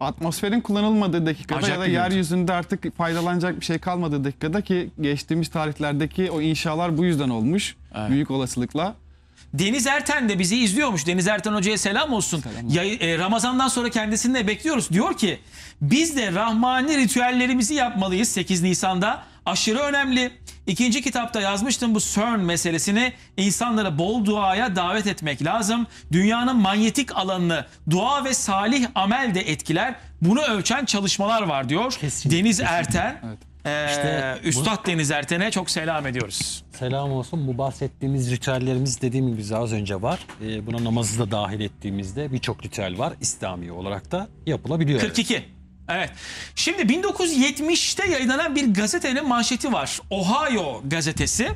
Atmosferin kullanılmadığı dakikada Acak ya da yeryüzünde artık faydalanacak bir şey kalmadığı dakikada ki geçtiğimiz tarihlerdeki o inşalar bu yüzden olmuş. Evet. Büyük olasılıkla. Deniz Erten de bizi izliyormuş. Deniz Erten Hoca'ya selam olsun. Selam olsun. Ya, e, Ramazan'dan sonra kendisini de bekliyoruz. Diyor ki biz de Rahmani ritüellerimizi yapmalıyız 8 Nisan'da. Aşırı önemli. İkinci kitapta yazmıştım bu CERN meselesini. İnsanlara bol duaya davet etmek lazım. Dünyanın manyetik alanını dua ve salih amel de etkiler. Bunu ölçen çalışmalar var diyor. Kesinlikle. Deniz Erten. Evet. Ee, İşte bu- Üstad Deniz Erten'e çok selam ediyoruz. Selam olsun. Bu bahsettiğimiz ritüellerimiz dediğim gibi az önce var. Ee, buna namazı da dahil ettiğimizde birçok ritüel var. İslami olarak da yapılabiliyor. 42. Evet. Şimdi 1970'te yayınlanan bir gazetenin manşeti var. Ohio gazetesi.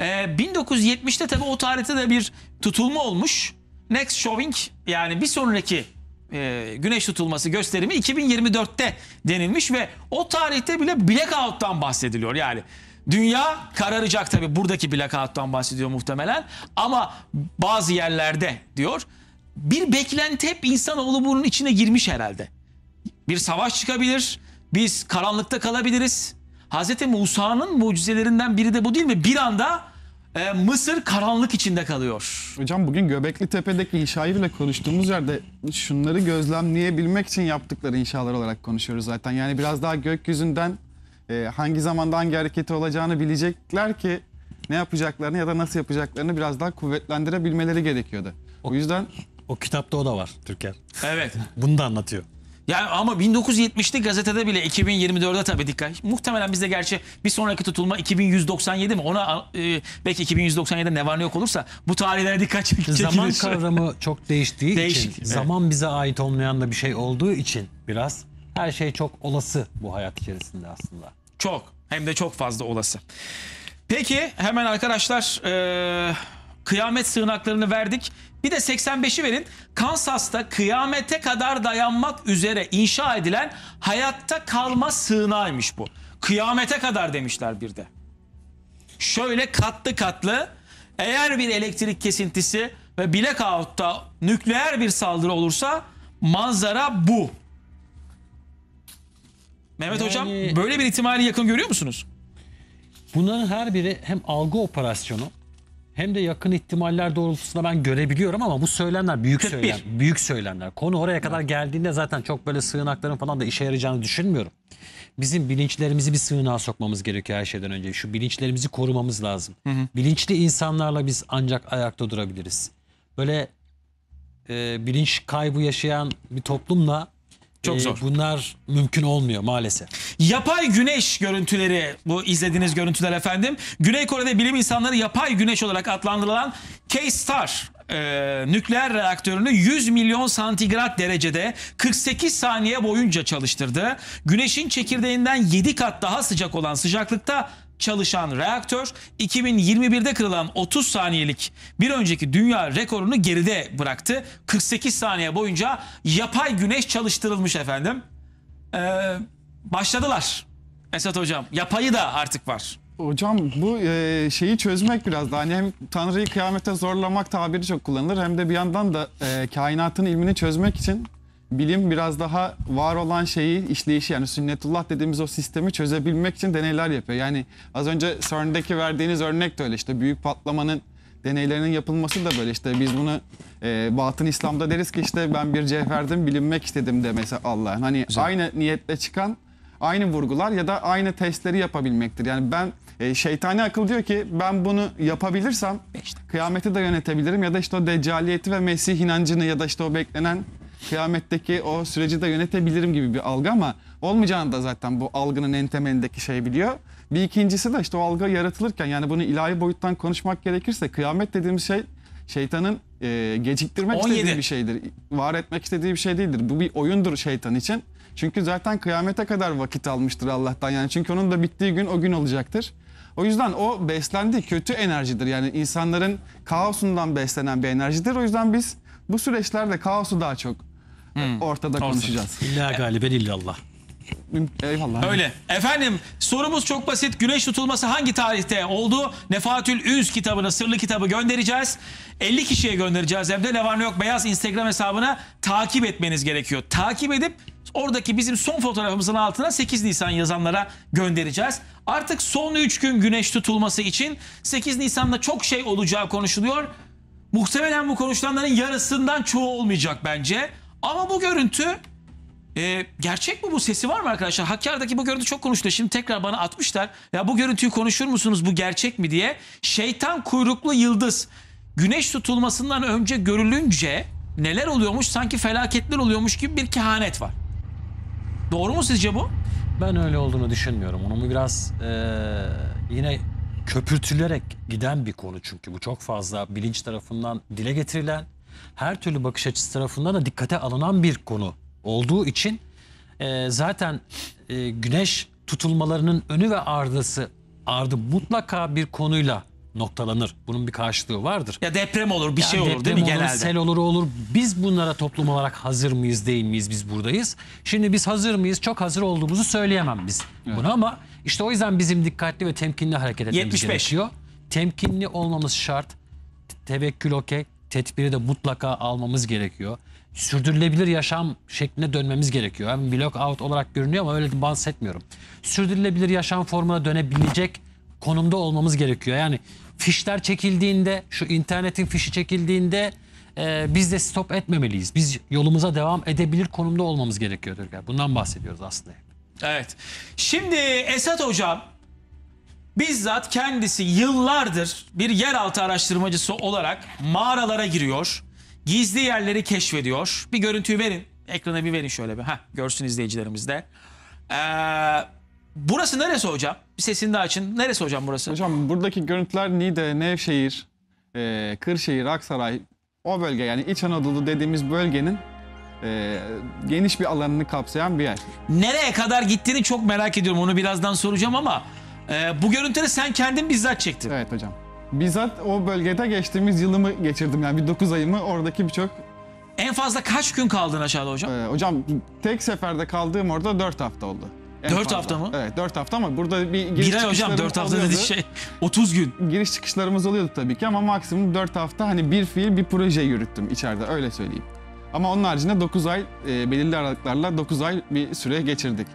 Ee, 1970'te tabii o tarihte de bir tutulma olmuş. Next showing yani bir sonraki e, güneş tutulması gösterimi 2024'te denilmiş ve o tarihte bile blackout'tan bahsediliyor. Yani dünya kararacak tabii buradaki blackout'tan bahsediyor muhtemelen ama bazı yerlerde diyor bir beklenti hep insanoğlu bunun içine girmiş herhalde. Bir savaş çıkabilir, biz karanlıkta kalabiliriz. Hz. Musa'nın mucizelerinden biri de bu değil mi? Bir anda e, Mısır karanlık içinde kalıyor. Hocam bugün Göbekli Tepe'deki ile konuştuğumuz yerde şunları gözlemleyebilmek için yaptıkları inşalar olarak konuşuyoruz zaten. Yani biraz daha gökyüzünden e, hangi zamanda hangi hareketi olacağını bilecekler ki ne yapacaklarını ya da nasıl yapacaklarını biraz daha kuvvetlendirebilmeleri gerekiyordu. O, o yüzden... O kitapta o da var Türker. Evet. Bunu da anlatıyor. Yani ama 1970'te gazetede bile 2024'de tabii dikkat. Muhtemelen bizde gerçi bir sonraki tutulma 2197 mi? Ona e, belki 2197'de ne var ne yok olursa bu tarihlere dikkat çekilir. Zaman kavramı çok değiştiği Değişik, için, evet. zaman bize ait olmayan da bir şey olduğu için biraz her şey çok olası bu hayat içerisinde aslında. Çok hem de çok fazla olası. Peki hemen arkadaşlar e, kıyamet sığınaklarını verdik. Bir de 85'i verin. Kansas'ta kıyamete kadar dayanmak üzere inşa edilen hayatta kalma sığınağıymış bu. Kıyamete kadar demişler bir de. Şöyle katlı katlı eğer bir elektrik kesintisi ve blackout'ta nükleer bir saldırı olursa manzara bu. Mehmet yani, Hocam böyle bir ihtimali yakın görüyor musunuz? Bunların her biri hem algı operasyonu hem de yakın ihtimaller doğrultusunda ben görebiliyorum ama bu söylemler büyük 41. büyük söylemler. Konu oraya kadar geldiğinde zaten çok böyle sığınakların falan da işe yarayacağını düşünmüyorum. Bizim bilinçlerimizi bir sığınağa sokmamız gerekiyor her şeyden önce. Şu bilinçlerimizi korumamız lazım. Hı hı. Bilinçli insanlarla biz ancak ayakta durabiliriz. Böyle e, bilinç kaybı yaşayan bir toplumla çok ee, zor. bunlar mümkün olmuyor maalesef. Yapay güneş görüntüleri bu izlediğiniz görüntüler efendim. Güney Kore'de bilim insanları yapay güneş olarak adlandırılan K-Star e, nükleer reaktörünü 100 milyon santigrat derecede 48 saniye boyunca çalıştırdı. Güneşin çekirdeğinden 7 kat daha sıcak olan sıcaklıkta çalışan reaktör 2021'de kırılan 30 saniyelik bir önceki dünya rekorunu geride bıraktı. 48 saniye boyunca yapay güneş çalıştırılmış efendim. Ee, başladılar Esat Hocam. Yapayı da artık var. Hocam bu e, şeyi çözmek biraz da, hani hem Tanrı'yı kıyamete zorlamak tabiri çok kullanılır hem de bir yandan da e, kainatın ilmini çözmek için bilim biraz daha var olan şeyi işleyişi yani sünnetullah dediğimiz o sistemi çözebilmek için deneyler yapıyor. Yani az önce CERN'deki verdiğiniz örnek de öyle işte büyük patlamanın deneylerinin yapılması da böyle işte biz bunu e, batın İslam'da deriz ki işte ben bir cevherdim bilinmek istedim de mesela Allah. Hani Güzel. aynı niyetle çıkan aynı vurgular ya da aynı testleri yapabilmektir. Yani ben e, şeytani akıl diyor ki ben bunu yapabilirsem işte. kıyameti de yönetebilirim ya da işte o deccaliyeti ve Mesih inancını ya da işte o beklenen kıyametteki o süreci de yönetebilirim gibi bir algı ama olmayacağını da zaten bu algının en temelindeki şey biliyor. Bir ikincisi de işte o algı yaratılırken yani bunu ilahi boyuttan konuşmak gerekirse kıyamet dediğimiz şey şeytanın e, geciktirmek 17. istediği bir şeydir. Var etmek istediği bir şey değildir. Bu bir oyundur şeytan için. Çünkü zaten kıyamete kadar vakit almıştır Allah'tan. Yani çünkü onun da bittiği gün o gün olacaktır. O yüzden o beslendiği kötü enerjidir. Yani insanların kaosundan beslenen bir enerjidir. O yüzden biz bu süreçlerde kaosu daha çok Hmm. Ortada Ortada. konuşacağız. İlla e, galiben illallah. Eyvallah. Öyle. Efendim sorumuz çok basit. Güneş tutulması hangi tarihte oldu? Nefatül Üz kitabını, sırlı kitabı göndereceğiz. 50 kişiye göndereceğiz hem de Ne Var Ne Yok Beyaz Instagram hesabına takip etmeniz gerekiyor. Takip edip oradaki bizim son fotoğrafımızın altına 8 Nisan yazanlara göndereceğiz. Artık son 3 gün güneş tutulması için 8 Nisan'da çok şey olacağı konuşuluyor. Muhtemelen bu konuşulanların yarısından çoğu olmayacak bence. Ama bu görüntü e, gerçek mi bu sesi var mı arkadaşlar? Hakkari'deki bu görüntü çok konuştu. Şimdi tekrar bana atmışlar. Ya bu görüntüyü konuşur musunuz? Bu gerçek mi diye. Şeytan kuyruklu yıldız. Güneş tutulmasından önce görülünce neler oluyormuş? Sanki felaketler oluyormuş gibi bir kehanet var. Doğru mu sizce bu? Ben öyle olduğunu düşünmüyorum. Onu biraz e, yine köpürtülerek giden bir konu çünkü bu çok fazla bilinç tarafından dile getirilen her türlü bakış açısı tarafından da dikkate alınan bir konu olduğu için e, zaten e, güneş tutulmalarının önü ve ardası ardı mutlaka bir konuyla noktalanır. Bunun bir karşılığı vardır. Ya deprem olur, bir yani şey olur değil mi olur, genelde? Sel olur, olur. Biz bunlara toplum olarak hazır mıyız, değil miyiz? Biz buradayız. Şimdi biz hazır mıyız? Çok hazır olduğumuzu söyleyemem biz evet. buna ama işte o yüzden bizim dikkatli ve temkinli hareket etmemiz 75. gerekiyor. Temkinli olmamız şart. Tevekkül okey, tedbiri de mutlaka almamız gerekiyor. Sürdürülebilir yaşam şekline dönmemiz gerekiyor. Hem block out olarak görünüyor ama öyle bahsetmiyorum. Sürdürülebilir yaşam formuna dönebilecek konumda olmamız gerekiyor. Yani fişler çekildiğinde, şu internetin fişi çekildiğinde e, biz de stop etmemeliyiz. Biz yolumuza devam edebilir konumda olmamız gerekiyor Türker. Bundan bahsediyoruz aslında. Evet. Şimdi Esat Hocam Bizzat kendisi yıllardır bir yeraltı araştırmacısı olarak mağaralara giriyor. Gizli yerleri keşfediyor. Bir görüntüyü verin. Ekrana bir verin şöyle bir. Heh, görsün izleyicilerimiz de. Ee, burası neresi hocam? Bir sesini daha açın. Neresi hocam burası? Hocam buradaki görüntüler Nide Nevşehir, e, Kırşehir, Aksaray o bölge yani İç Anadolu dediğimiz bölgenin e, geniş bir alanını kapsayan bir yer. Nereye kadar gittiğini çok merak ediyorum. Onu birazdan soracağım ama ee, bu görüntüleri sen kendin bizzat çektin. Evet hocam. Bizzat o bölgede geçtiğimiz yılımı geçirdim yani bir 9 ayımı oradaki birçok... En fazla kaç gün kaldın aşağıda hocam? Ee, hocam tek seferde kaldığım orada 4 hafta oldu. En 4 fazla. hafta mı? Evet 4 hafta ama burada bir giriş bir ay hocam 4 hafta dediği şey 30 gün. Giriş çıkışlarımız oluyordu tabii ki ama maksimum 4 hafta hani bir fiil bir proje yürüttüm içeride öyle söyleyeyim. Ama onun haricinde 9 ay e, belirli aralıklarla 9 ay bir süre geçirdik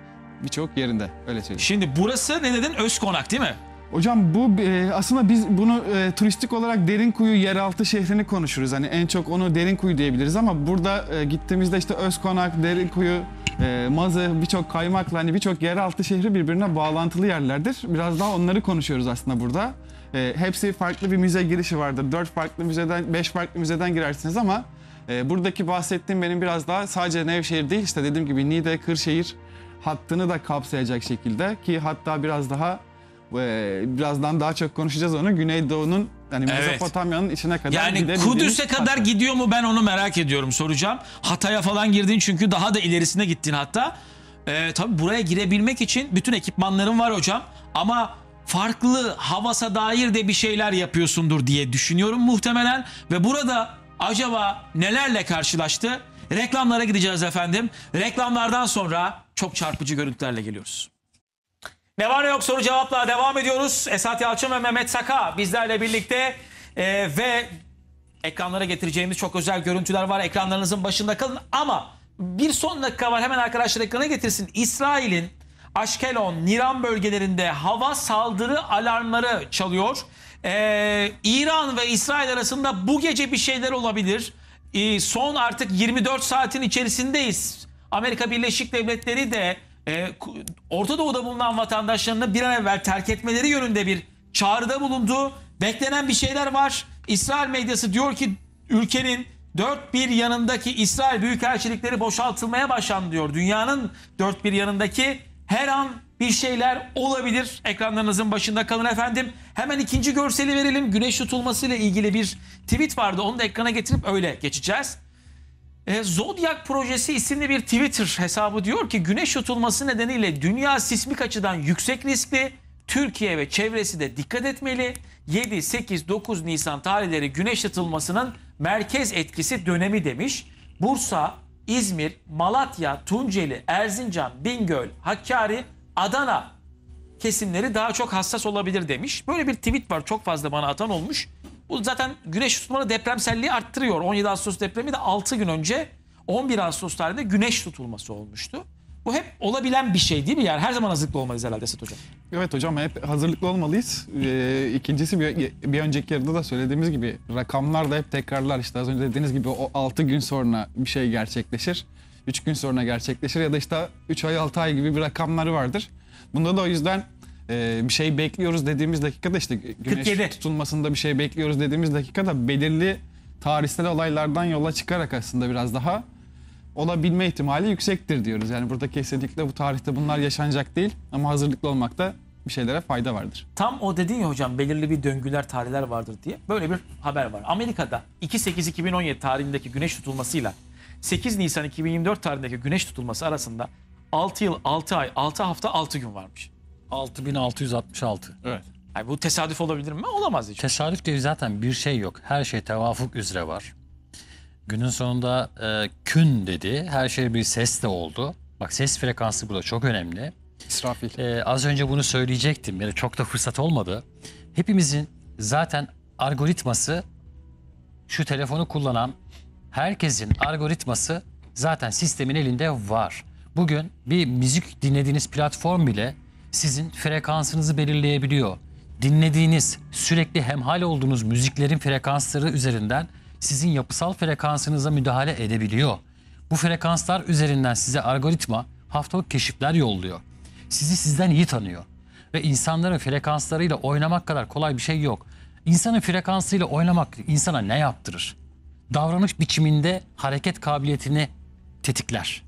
birçok yerinde öyle söyleyeyim. Şimdi burası ne dedin? konak değil mi? Hocam bu e, aslında biz bunu e, turistik olarak derin kuyu yeraltı şehrini konuşuruz. Hani en çok onu derin kuyu diyebiliriz ama burada e, gittiğimizde işte öz Özkonak, Derinkuyu, e, Mazı, birçok kaymakla hani birçok yeraltı şehri birbirine bağlantılı yerlerdir. Biraz daha onları konuşuyoruz aslında burada. E, hepsi farklı bir müze girişi vardır. Dört farklı müzeden, beş farklı müzeden girersiniz ama e, buradaki bahsettiğim benim biraz daha sadece Nevşehir değil işte dediğim gibi Niğde, Kırşehir, hattını da kapsayacak şekilde ki hatta biraz daha e, birazdan daha çok konuşacağız onu. Güneydoğu'nun yani evet. Mezopotamya'nın içine kadar Yani Kudüs'e kadar hatta. gidiyor mu ben onu merak ediyorum soracağım. Hatay'a falan girdin çünkü daha da ilerisine gittin hatta. Ee, tabii buraya girebilmek için bütün ekipmanların var hocam. Ama farklı havasa dair de bir şeyler yapıyorsundur diye düşünüyorum muhtemelen. Ve burada acaba nelerle karşılaştı? Reklamlara gideceğiz efendim. Reklamlardan sonra çok çarpıcı görüntülerle geliyoruz. Ne var ne yok soru cevapla devam ediyoruz. Esat Yalçın ve Mehmet Saka bizlerle birlikte ee, ve ekranlara getireceğimiz çok özel görüntüler var. Ekranlarınızın başında kalın ama bir son dakika var hemen arkadaşlar ekrana getirsin. İsrail'in Aşkelon, Niran bölgelerinde hava saldırı alarmları çalıyor. Ee, İran ve İsrail arasında bu gece bir şeyler olabilir. Ee, son artık 24 saatin içerisindeyiz. Amerika Birleşik Devletleri de e, Orta Doğu'da bulunan vatandaşlarını bir an evvel terk etmeleri yönünde bir çağrıda bulundu. Beklenen bir şeyler var. İsrail medyası diyor ki ülkenin dört bir yanındaki İsrail büyükelçilikleri boşaltılmaya başlandı diyor. Dünyanın dört bir yanındaki her an bir şeyler olabilir. Ekranlarınızın başında kalın efendim. Hemen ikinci görseli verelim. Güneş tutulmasıyla ilgili bir tweet vardı. Onu da ekrana getirip öyle geçeceğiz. E, Zodiac Projesi isimli bir Twitter hesabı diyor ki güneş tutulması nedeniyle dünya sismik açıdan yüksek riskli. Türkiye ve çevresi de dikkat etmeli. 7, 8, 9 Nisan tarihleri güneş tutulmasının merkez etkisi dönemi demiş. Bursa, İzmir, Malatya, Tunceli, Erzincan, Bingöl, Hakkari, Adana kesimleri daha çok hassas olabilir demiş. Böyle bir tweet var çok fazla bana atan olmuş. Bu zaten güneş tutmalı depremselliği arttırıyor. 17 Ağustos depremi de 6 gün önce 11 Ağustos tarihinde güneş tutulması olmuştu. Bu hep olabilen bir şey değil mi? Yani her zaman hazırlıklı olmalıyız herhalde Esat Hocam. Evet hocam hep hazırlıklı olmalıyız. Ee, ikincisi bir, bir önceki yarıda da söylediğimiz gibi rakamlar da hep tekrarlar. İşte az önce dediğiniz gibi o 6 gün sonra bir şey gerçekleşir. 3 gün sonra gerçekleşir ya da işte 3 ay 6 ay gibi bir rakamları vardır. Bunda da o yüzden e, bir şey bekliyoruz dediğimiz dakikada işte güneş 47. tutulmasında bir şey bekliyoruz dediğimiz dakikada belirli tarihsel olaylardan yola çıkarak aslında biraz daha olabilme ihtimali yüksektir diyoruz. Yani burada kesinlikle bu tarihte bunlar yaşanacak değil ama hazırlıklı olmakta bir şeylere fayda vardır. Tam o dedin ya hocam belirli bir döngüler tarihler vardır diye böyle bir haber var. Amerika'da 2 2017 tarihindeki güneş tutulmasıyla 8 Nisan 2024 tarihindeki güneş tutulması arasında 6 yıl 6 ay 6 hafta 6 gün varmış. 6666. Evet. Yani bu tesadüf olabilir mi? Olamaz hiç. Tesadüf diye zaten bir şey yok. Her şey tevafuk üzere var. Günün sonunda e, kün dedi. Her şey bir ses de oldu. Bak ses frekansı burada çok önemli. İsrafil. E, az önce bunu söyleyecektim. Yani çok da fırsat olmadı. Hepimizin zaten algoritması şu telefonu kullanan herkesin algoritması zaten sistemin elinde var. Bugün bir müzik dinlediğiniz platform bile sizin frekansınızı belirleyebiliyor. Dinlediğiniz, sürekli hemhal olduğunuz müziklerin frekansları üzerinden sizin yapısal frekansınıza müdahale edebiliyor. Bu frekanslar üzerinden size algoritma haftalık keşifler yolluyor. Sizi sizden iyi tanıyor. Ve insanların frekanslarıyla oynamak kadar kolay bir şey yok. İnsanın frekansıyla oynamak insana ne yaptırır? Davranış biçiminde hareket kabiliyetini tetikler.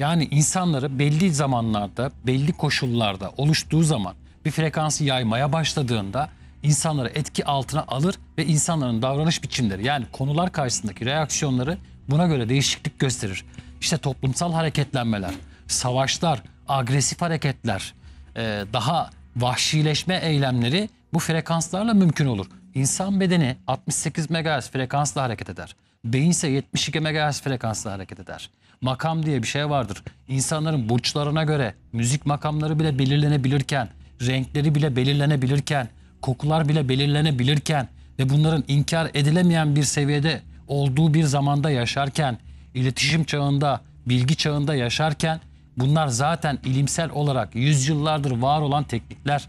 Yani insanları belli zamanlarda, belli koşullarda oluştuğu zaman bir frekansı yaymaya başladığında insanları etki altına alır ve insanların davranış biçimleri yani konular karşısındaki reaksiyonları buna göre değişiklik gösterir. İşte toplumsal hareketlenmeler, savaşlar, agresif hareketler, e, daha vahşileşme eylemleri bu frekanslarla mümkün olur. İnsan bedeni 68 MHz frekansla hareket eder. Beyin ise 72 MHz frekansla hareket eder makam diye bir şey vardır. İnsanların burçlarına göre müzik makamları bile belirlenebilirken, renkleri bile belirlenebilirken, kokular bile belirlenebilirken ve bunların inkar edilemeyen bir seviyede olduğu bir zamanda yaşarken, iletişim çağında, bilgi çağında yaşarken bunlar zaten ilimsel olarak yüzyıllardır var olan teknikler.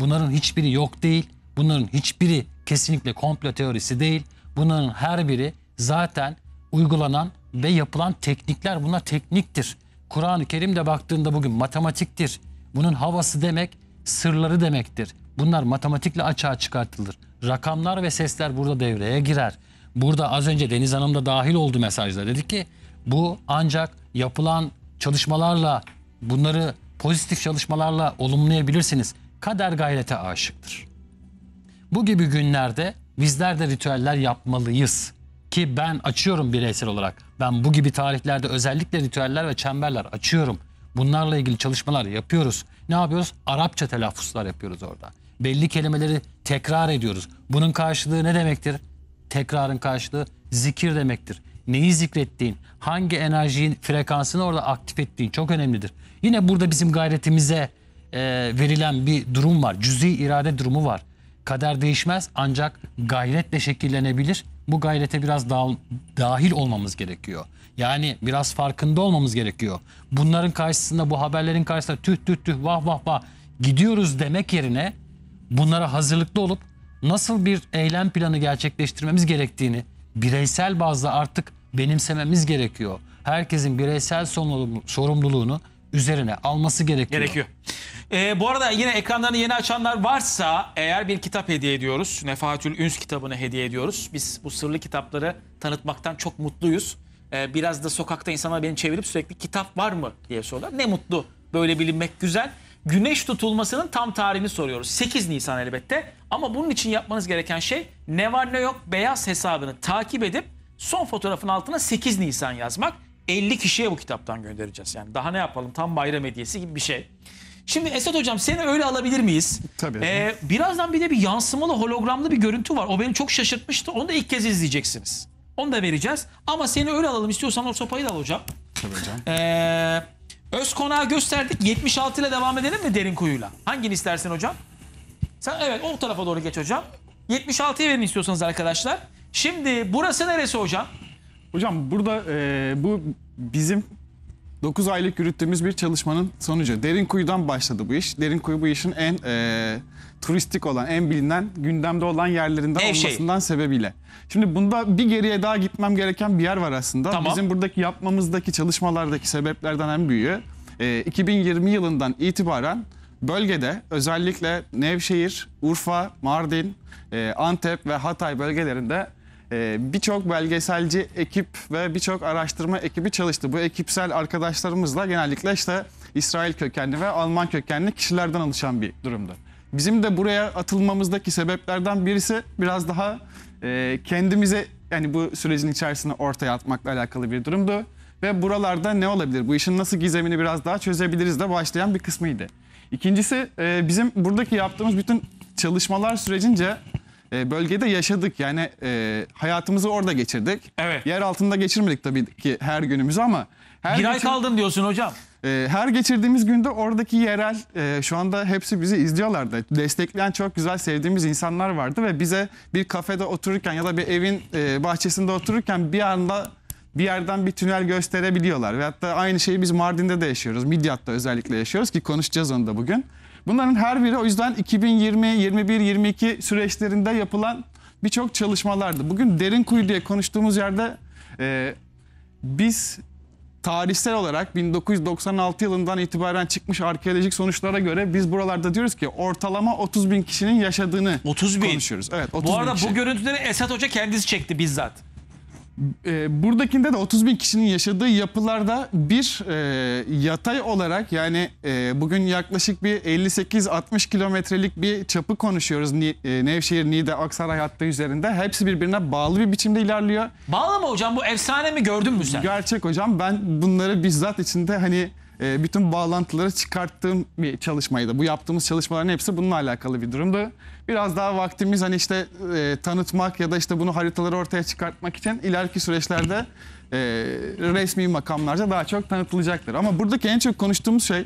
Bunların hiçbiri yok değil. Bunların hiçbiri kesinlikle komplo teorisi değil. Bunların her biri zaten uygulanan ve yapılan teknikler bunlar tekniktir. Kur'an-ı Kerim baktığında bugün matematiktir. Bunun havası demek sırları demektir. Bunlar matematikle açığa çıkartılır. Rakamlar ve sesler burada devreye girer. Burada az önce Deniz Hanım da dahil oldu mesajda. Dedi ki bu ancak yapılan çalışmalarla bunları pozitif çalışmalarla olumlayabilirsiniz. Kader gayrete aşıktır. Bu gibi günlerde bizler de ritüeller yapmalıyız ki ben açıyorum bireysel olarak. Ben bu gibi tarihlerde özellikle ritüeller ve çemberler açıyorum. Bunlarla ilgili çalışmalar yapıyoruz. Ne yapıyoruz? Arapça telaffuzlar yapıyoruz orada. Belli kelimeleri tekrar ediyoruz. Bunun karşılığı ne demektir? Tekrarın karşılığı zikir demektir. Neyi zikrettiğin, hangi enerjinin frekansını orada aktif ettiğin çok önemlidir. Yine burada bizim gayretimize e, verilen bir durum var. Cüzi irade durumu var. Kader değişmez ancak gayretle şekillenebilir bu gayrete biraz da, dahil olmamız gerekiyor. Yani biraz farkında olmamız gerekiyor. Bunların karşısında bu haberlerin karşısında tüh tüh tüh vah vah vah gidiyoruz demek yerine bunlara hazırlıklı olup nasıl bir eylem planı gerçekleştirmemiz gerektiğini bireysel bazda artık benimsememiz gerekiyor. Herkesin bireysel sorumluluğunu üzerine alması gerekiyor. Gerekiyor. Ee, bu arada yine ekranlarını yeni açanlar varsa eğer bir kitap hediye ediyoruz. Nefahatül Üns kitabını hediye ediyoruz. Biz bu sırlı kitapları tanıtmaktan çok mutluyuz. Ee, biraz da sokakta insanlar beni çevirip sürekli kitap var mı diye sorular. Ne mutlu böyle bilinmek güzel. Güneş tutulmasının tam tarihini soruyoruz. 8 Nisan elbette. Ama bunun için yapmanız gereken şey ne var ne yok beyaz hesabını takip edip son fotoğrafın altına 8 Nisan yazmak. 50 kişiye bu kitaptan göndereceğiz. Yani daha ne yapalım tam bayram hediyesi gibi bir şey. Şimdi Esat Hocam seni öyle alabilir miyiz? Tabii. Ee, birazdan bir de bir yansımalı hologramlı bir görüntü var. O beni çok şaşırtmıştı. Onu da ilk kez izleyeceksiniz. Onu da vereceğiz. Ama seni öyle alalım istiyorsan o sopayı da al hocam. Tabii hocam. Ee, öz konağı gösterdik. 76 ile devam edelim mi derin kuyuyla? Hangini istersin hocam? Sen evet o tarafa doğru geç hocam. 76'yı verin istiyorsanız arkadaşlar. Şimdi burası neresi hocam? Hocam burada e, bu bizim 9 aylık yürüttüğümüz bir çalışmanın sonucu. Derin Kuyu'dan başladı bu iş. Derin Kuyu bu işin en e, turistik olan, en bilinen, gündemde olan yerlerinden Nevşehir. olmasından sebebiyle. Şimdi bunda bir geriye daha gitmem gereken bir yer var aslında. Tamam. Bizim buradaki yapmamızdaki çalışmalardaki sebeplerden en büyüğü. E, 2020 yılından itibaren bölgede özellikle Nevşehir, Urfa, Mardin, e, Antep ve Hatay bölgelerinde e, birçok belgeselci ekip ve birçok araştırma ekibi çalıştı. Bu ekipsel arkadaşlarımızla genellikle işte İsrail kökenli ve Alman kökenli kişilerden oluşan bir durumdu. Bizim de buraya atılmamızdaki sebeplerden birisi biraz daha e, kendimize yani bu sürecin içerisinde ortaya atmakla alakalı bir durumdu. Ve buralarda ne olabilir? Bu işin nasıl gizemini biraz daha çözebiliriz de başlayan bir kısmıydı. İkincisi e, bizim buradaki yaptığımız bütün çalışmalar sürecince e, bölgede yaşadık. Yani e, hayatımızı orada geçirdik. Evet. Yer altında geçirmedik tabii ki her günümüzü ama her Bir ay kaldın diyorsun hocam. e, her geçirdiğimiz günde oradaki yerel e, şu anda hepsi bizi izliyorlardı. Destekleyen çok güzel sevdiğimiz insanlar vardı ve bize bir kafede otururken ya da bir evin e, bahçesinde otururken bir anda bir yerden bir tünel gösterebiliyorlar. Ve hatta aynı şeyi biz Mardin'de de yaşıyoruz. Midyat'ta özellikle yaşıyoruz ki konuşacağız onu da bugün. Bunların her biri o yüzden 2020, 21, 22 süreçlerinde yapılan birçok çalışmalardı. Bugün derin kuyu diye konuştuğumuz yerde e, biz tarihsel olarak 1996 yılından itibaren çıkmış arkeolojik sonuçlara göre biz buralarda diyoruz ki ortalama 30 bin kişinin yaşadığını 30 bin. konuşuyoruz. Evet, 30 Bu arada bin bu görüntüleri Esat Hoca kendisi çekti bizzat. E, buradakinde de 30 bin kişinin yaşadığı yapılarda bir e, yatay olarak yani e, bugün yaklaşık bir 58-60 kilometrelik bir çapı konuşuyoruz Ni, e, Nevşehir, Niğde, Aksaray hattı üzerinde. Hepsi birbirine bağlı bir biçimde ilerliyor. Bağlı mı hocam bu efsane mi gördün mü sen? Gerçek hocam ben bunları bizzat içinde hani e, bütün bağlantıları çıkarttığım bir çalışmaydı. Bu yaptığımız çalışmaların hepsi bununla alakalı bir durumdu. Biraz daha vaktimiz hani işte e, tanıtmak ya da işte bunu haritaları ortaya çıkartmak için ileriki süreçlerde e, resmi makamlarca daha çok tanıtılacaktır. Ama buradaki en çok konuştuğumuz şey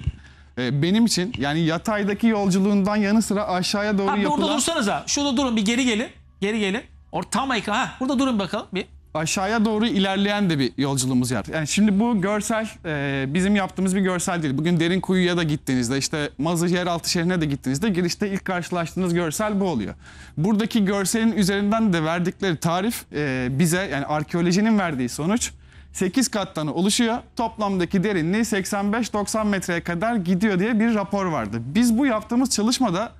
e, benim için yani yataydaki yolculuğundan yanı sıra aşağıya doğru ha, yapılan... Orada dursanıza. Şurada durun bir geri gelin. Geri gelin. Or tam ekran. Ha, burada durun bakalım bir aşağıya doğru ilerleyen de bir yolculuğumuz var. Yani şimdi bu görsel e, bizim yaptığımız bir görsel değil. Bugün derin kuyuya da gittiğinizde işte Mazı yeraltı şehrine de gittiğinizde girişte ilk karşılaştığınız görsel bu oluyor. Buradaki görselin üzerinden de verdikleri tarif e, bize yani arkeolojinin verdiği sonuç 8 kattan oluşuyor. Toplamdaki derinliği 85-90 metreye kadar gidiyor diye bir rapor vardı. Biz bu yaptığımız çalışmada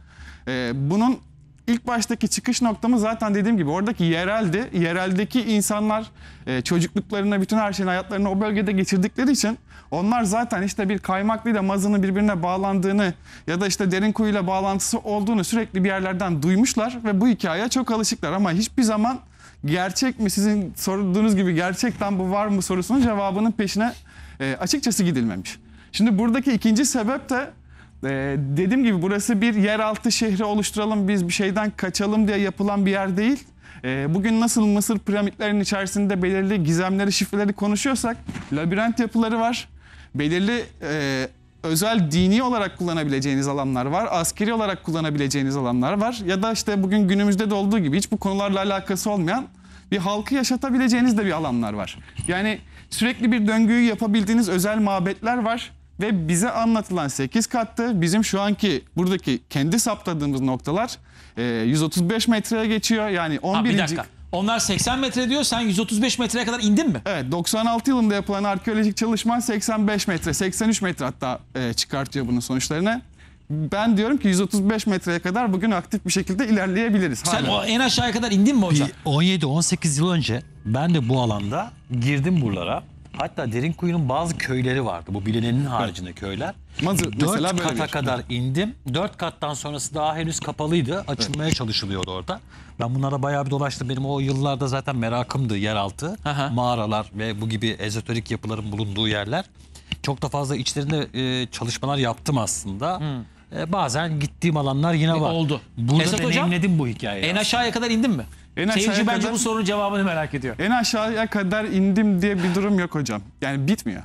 e, bunun İlk baştaki çıkış noktamız zaten dediğim gibi oradaki yereldi. Yereldeki insanlar e, çocukluklarına, bütün her şeyin hayatlarını o bölgede geçirdikleri için onlar zaten işte bir kaymaklıyla mazının birbirine bağlandığını ya da işte derin kuyuyla bağlantısı olduğunu sürekli bir yerlerden duymuşlar ve bu hikayeye çok alışıklar ama hiçbir zaman gerçek mi sizin sorduğunuz gibi gerçekten bu var mı sorusunun cevabının peşine e, açıkçası gidilmemiş. Şimdi buradaki ikinci sebep de ee, dediğim gibi burası bir yeraltı şehri oluşturalım biz bir şeyden kaçalım diye yapılan bir yer değil. Ee, bugün nasıl Mısır piramitlerinin içerisinde belirli gizemleri, şifreleri konuşuyorsak labirent yapıları var. Belirli e, özel dini olarak kullanabileceğiniz alanlar var. Askeri olarak kullanabileceğiniz alanlar var. Ya da işte bugün günümüzde de olduğu gibi hiç bu konularla alakası olmayan bir halkı yaşatabileceğiniz de bir alanlar var. Yani sürekli bir döngüyü yapabildiğiniz özel mabetler var. Ve bize anlatılan 8 kattı. Bizim şu anki buradaki kendi saptadığımız noktalar e, 135 metreye geçiyor. Yani 11. Ha, bir dakika. Onlar 80 metre diyor sen 135 metreye kadar indin mi? Evet 96 yılında yapılan arkeolojik çalışma 85 metre 83 metre hatta e, çıkartıyor bunun sonuçlarını. Ben diyorum ki 135 metreye kadar bugün aktif bir şekilde ilerleyebiliriz. Sen o en aşağıya kadar indin mi hocam? 17-18 yıl önce ben de bu alanda girdim buralara. Hatta derin kuyunun bazı köyleri vardı. Bu bilinenin haricinde köyler. Dört kata bir- kadar indim. Dört kattan sonrası daha henüz kapalıydı. Açılmaya çalışılıyordu orada. Ben bunlara bayağı bir dolaştım. Benim o yıllarda zaten merakımdı yeraltı. Aha. Mağaralar ve bu gibi ezoterik yapıların bulunduğu yerler. Çok da fazla içlerinde e, çalışmalar yaptım aslında. E, bazen gittiğim alanlar yine e, var. oldu. Burada Esat hocam, bu hikayeyi. En aşağıya kadar indin mi? En Seyirci aşağıya bence kadar- bu sorunun cevabını merak ediyor. En aşağıya kadar indim diye bir durum yok hocam. Yani bitmiyor.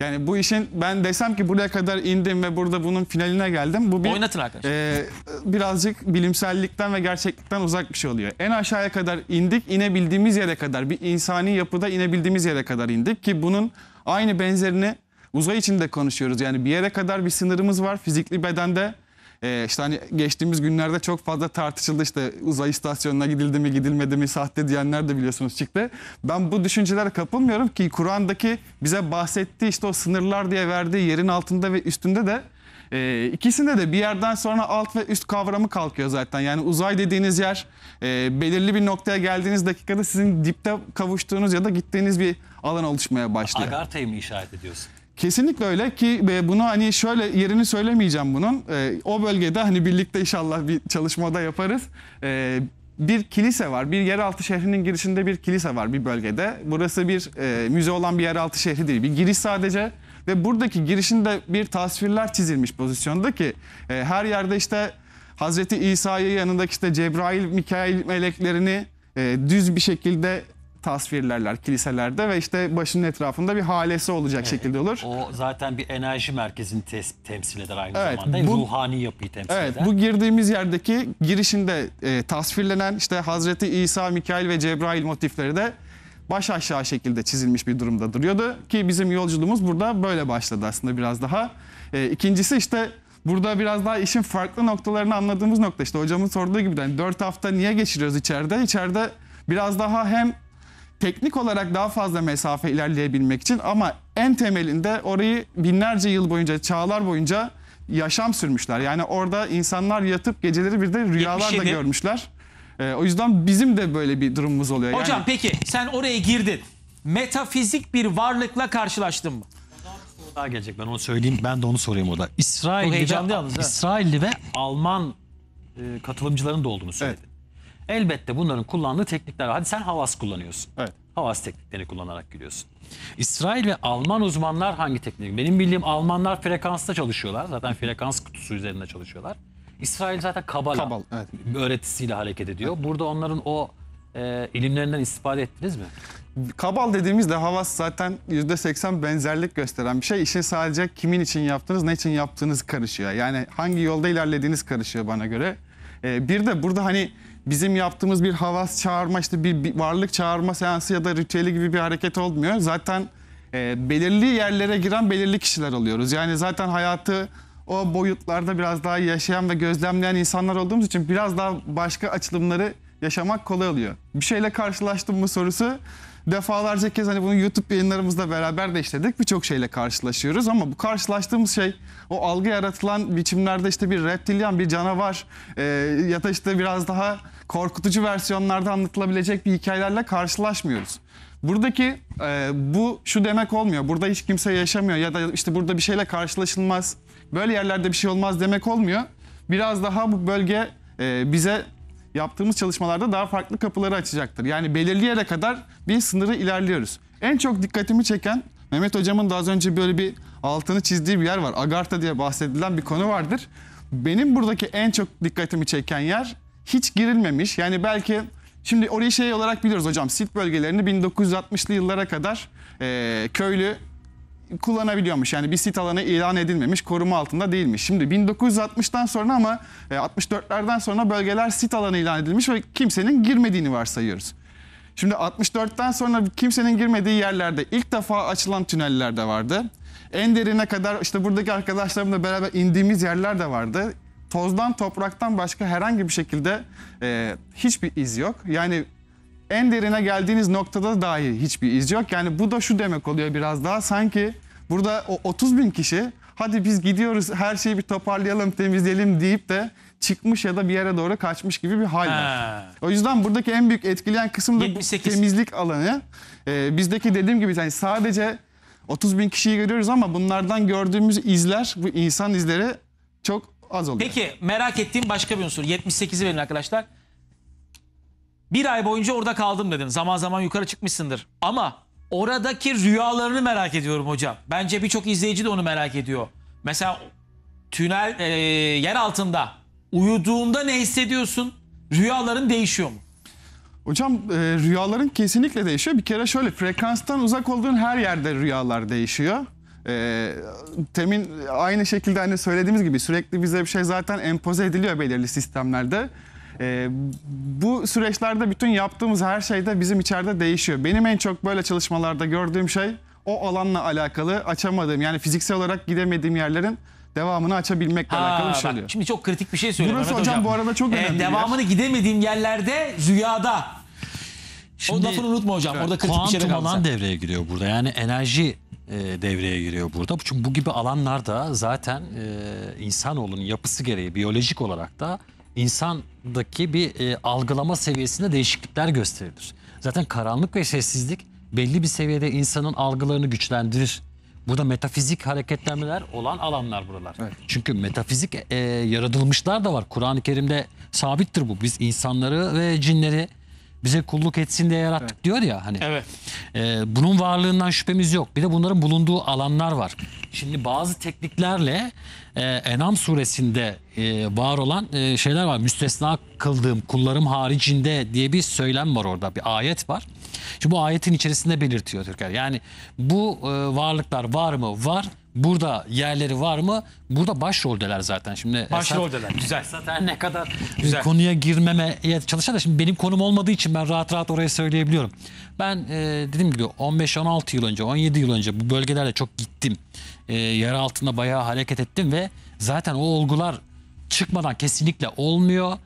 Yani bu işin ben desem ki buraya kadar indim ve burada bunun finaline geldim. Bu bir Oynatın arkadaşlar. e, birazcık bilimsellikten ve gerçeklikten uzak bir şey oluyor. En aşağıya kadar indik, inebildiğimiz yere kadar bir insani yapıda inebildiğimiz yere kadar indik ki bunun aynı benzerini uzay içinde konuşuyoruz. Yani bir yere kadar bir sınırımız var fizikli bedende ee, işte hani geçtiğimiz günlerde çok fazla tartışıldı işte uzay istasyonuna gidildi mi gidilmedi mi sahte diyenler de biliyorsunuz çıktı. Ben bu düşüncelere kapılmıyorum ki Kur'an'daki bize bahsettiği işte o sınırlar diye verdiği yerin altında ve üstünde de e, ikisinde de bir yerden sonra alt ve üst kavramı kalkıyor zaten. Yani uzay dediğiniz yer e, belirli bir noktaya geldiğiniz dakikada sizin dipte kavuştuğunuz ya da gittiğiniz bir alan oluşmaya başlıyor. Agartha'yı mı işaret ediyorsun? Kesinlikle öyle ki e, bunu hani şöyle yerini söylemeyeceğim bunun. E, o bölgede hani birlikte inşallah bir çalışmada yaparız. E, bir kilise var. Bir yeraltı şehrinin girişinde bir kilise var bir bölgede. Burası bir müze olan bir yeraltı şehri değil. Bir giriş sadece ve buradaki girişinde bir tasvirler çizilmiş pozisyonda ki her yerde işte Hazreti İsa'yı yanındaki işte Cebrail, Mikail meleklerini düz bir şekilde tasvirlerler kiliselerde ve işte başının etrafında bir halesi olacak şekilde olur. O zaten bir enerji merkezini tes- temsil eder aynı Evet, zamanda. bu- Ruhani yapıyı temsil Evet eder. bu girdiğimiz yerdeki girişinde e, tasvirlenen işte Hazreti İsa, Mikail ve Cebrail motifleri de baş aşağı şekilde çizilmiş bir durumda duruyordu. Ki bizim yolculuğumuz burada böyle başladı aslında biraz daha. E, ikincisi işte burada biraz daha işin farklı noktalarını anladığımız nokta işte hocamın sorduğu gibi yani 4 hafta niye geçiriyoruz içeride? İçeride biraz daha hem teknik olarak daha fazla mesafe ilerleyebilmek için ama en temelinde orayı binlerce yıl boyunca, çağlar boyunca yaşam sürmüşler. Yani orada insanlar yatıp geceleri bir de rüyalar da görmüşler. Ee, o yüzden bizim de böyle bir durumumuz oluyor. Yani- peki sen oraya girdin. Metafizik bir varlıkla karşılaştın mı? daha gelecek. Ben onu söyleyeyim. Ben de onu sorayım orada. İsrailli ve, yalnız İsrailli ve Alman e, katılımcıların da olduğunu söyledi. Elbette bunların kullandığı teknikler var. Hadi sen havas kullanıyorsun. Evet. Havas tekniklerini kullanarak gülüyorsun. İsrail ve Alman uzmanlar hangi teknik? Benim bildiğim Almanlar frekansta çalışıyorlar. Zaten frekans kutusu üzerinde çalışıyorlar. İsrail zaten Kabala Kabal, evet. öğretisiyle hareket ediyor. Evet. Burada onların o e, ilimlerinden istifade ettiniz mi? Kabal dediğimizde havas zaten %80 benzerlik gösteren bir şey. İşin sadece kimin için yaptığınız, ne için yaptığınız karışıyor. Yani hangi yolda ilerlediğiniz karışıyor bana göre. E, bir de burada hani bizim yaptığımız bir havas çağırma işte bir, bir varlık çağırma seansı ya da ritüeli gibi bir hareket olmuyor. Zaten e, belirli yerlere giren belirli kişiler alıyoruz. Yani zaten hayatı o boyutlarda biraz daha yaşayan ve gözlemleyen insanlar olduğumuz için biraz daha başka açılımları yaşamak kolay oluyor. Bir şeyle karşılaştım mı sorusu defalarca kez hani bunu YouTube yayınlarımızla beraber de işledik. Birçok şeyle karşılaşıyoruz ama bu karşılaştığımız şey o algı yaratılan biçimlerde işte bir reptilyan, bir canavar e, ya da işte biraz daha korkutucu versiyonlarda anlatılabilecek bir hikayelerle karşılaşmıyoruz. Buradaki e, bu şu demek olmuyor. Burada hiç kimse yaşamıyor ya da işte burada bir şeyle karşılaşılmaz. Böyle yerlerde bir şey olmaz demek olmuyor. Biraz daha bu bölge e, bize yaptığımız çalışmalarda daha farklı kapıları açacaktır. Yani belirli yere kadar bir sınırı ilerliyoruz. En çok dikkatimi çeken Mehmet hocamın daha önce böyle bir altını çizdiği bir yer var. Agarta diye bahsedilen bir konu vardır. Benim buradaki en çok dikkatimi çeken yer hiç girilmemiş. Yani belki şimdi orayı şey olarak biliyoruz hocam. Sit bölgelerini 1960'lı yıllara kadar e, köylü kullanabiliyormuş. Yani bir sit alanı ilan edilmemiş, koruma altında değilmiş. Şimdi 1960'tan sonra ama e, 64'lerden sonra bölgeler sit alanı ilan edilmiş ve kimsenin girmediğini varsayıyoruz. Şimdi 64'ten sonra kimsenin girmediği yerlerde ilk defa açılan tüneller de vardı. En derine kadar işte buradaki arkadaşlarımla beraber indiğimiz yerler de vardı tozdan topraktan başka herhangi bir şekilde e, hiçbir iz yok. Yani en derine geldiğiniz noktada dahi hiçbir iz yok. Yani bu da şu demek oluyor biraz daha sanki burada o 30 bin kişi hadi biz gidiyoruz her şeyi bir toparlayalım temizleyelim deyip de çıkmış ya da bir yere doğru kaçmış gibi bir hal var. O yüzden buradaki en büyük etkileyen kısım da 78. bu temizlik alanı. Ee, bizdeki dediğim gibi yani sadece 30 bin kişiyi görüyoruz ama bunlardan gördüğümüz izler bu insan izleri çok az Peki merak ettiğim başka bir unsur. 78'i verin arkadaşlar. Bir ay boyunca orada kaldım dedin. Zaman zaman yukarı çıkmışsındır. Ama oradaki rüyalarını merak ediyorum hocam. Bence birçok izleyici de onu merak ediyor. Mesela tünel e, yer altında uyuduğunda ne hissediyorsun? Rüyaların değişiyor mu? Hocam e, rüyaların kesinlikle değişiyor. Bir kere şöyle frekanstan uzak olduğun her yerde rüyalar değişiyor. E, temin aynı şekilde hani söylediğimiz gibi sürekli bize bir şey zaten empoze ediliyor belirli sistemlerde. E, bu süreçlerde bütün yaptığımız her şey de bizim içeride değişiyor. Benim en çok böyle çalışmalarda gördüğüm şey o alanla alakalı açamadığım yani fiziksel olarak gidemediğim yerlerin devamını açabilmekle Ha, alakalı bir şey oluyor. Şimdi çok kritik bir şey söylüyorum. Burası Mehmet hocam, bu arada çok Ee, önemli. bir yer. devamını gidemediğim yerlerde rüyada. Şimdi, o lafını unutma hocam. Evet, Orada kritik bir şey kuantum kaldı. alan devreye giriyor burada. Yani enerji e, devreye giriyor burada. Çünkü bu gibi alanlarda zaten e, insanoğlunun yapısı gereği biyolojik olarak da insandaki bir e, algılama seviyesinde değişiklikler gösterilir. Zaten karanlık ve sessizlik belli bir seviyede insanın algılarını güçlendirir. Burada metafizik hareketlenmeler olan alanlar buralar. Evet. Çünkü metafizik e, yaratılmışlar da var. Kur'an-ı Kerim'de sabittir bu. Biz insanları ve cinleri bize kulluk etsin diye yarattık evet. diyor ya hani. Evet. E, bunun varlığından şüphemiz yok. Bir de bunların bulunduğu alanlar var. Şimdi bazı tekniklerle e, Enam suresinde e, var olan e, şeyler var. Müstesna kıldığım kullarım haricinde diye bir söylem var orada. Bir ayet var. Şimdi bu ayetin içerisinde belirtiyor Türker. Yani bu e, varlıklar var mı? Var. Burada yerleri var mı? Burada başroldeler zaten şimdi. E, başroldeler. Güzel. Zaten ne kadar güzel. konuya girmeme çalışan da şimdi benim konum olmadığı için ben rahat rahat oraya söyleyebiliyorum. Ben e, dediğim gibi 15-16 yıl önce, 17 yıl önce bu bölgelerle çok gittim. E, yer altında bayağı hareket ettim ve zaten o olgular çıkmadan kesinlikle olmuyor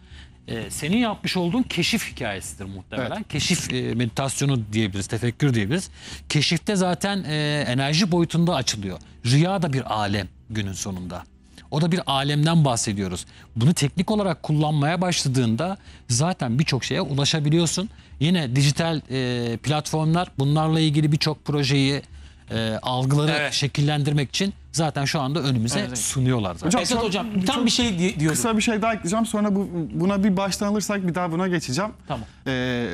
e, senin yapmış olduğun keşif hikayesidir muhtemelen. Evet. Keşif e, meditasyonu diyebiliriz, tefekkür diyebiliriz. Keşifte zaten e, enerji boyutunda açılıyor. Rüya da bir alem günün sonunda. O da bir alemden bahsediyoruz. Bunu teknik olarak kullanmaya başladığında zaten birçok şeye ulaşabiliyorsun. Yine dijital e, platformlar bunlarla ilgili birçok projeyi, e, algıları evet. şekillendirmek için zaten şu anda önümüze evet. sunuyorlar zaten. Hocam, Esat hocam tam bir şey diyorum. Kısa bir şey daha ekleyeceğim sonra bu, buna bir baştan alırsak bir daha buna geçeceğim. Tamam. Ee,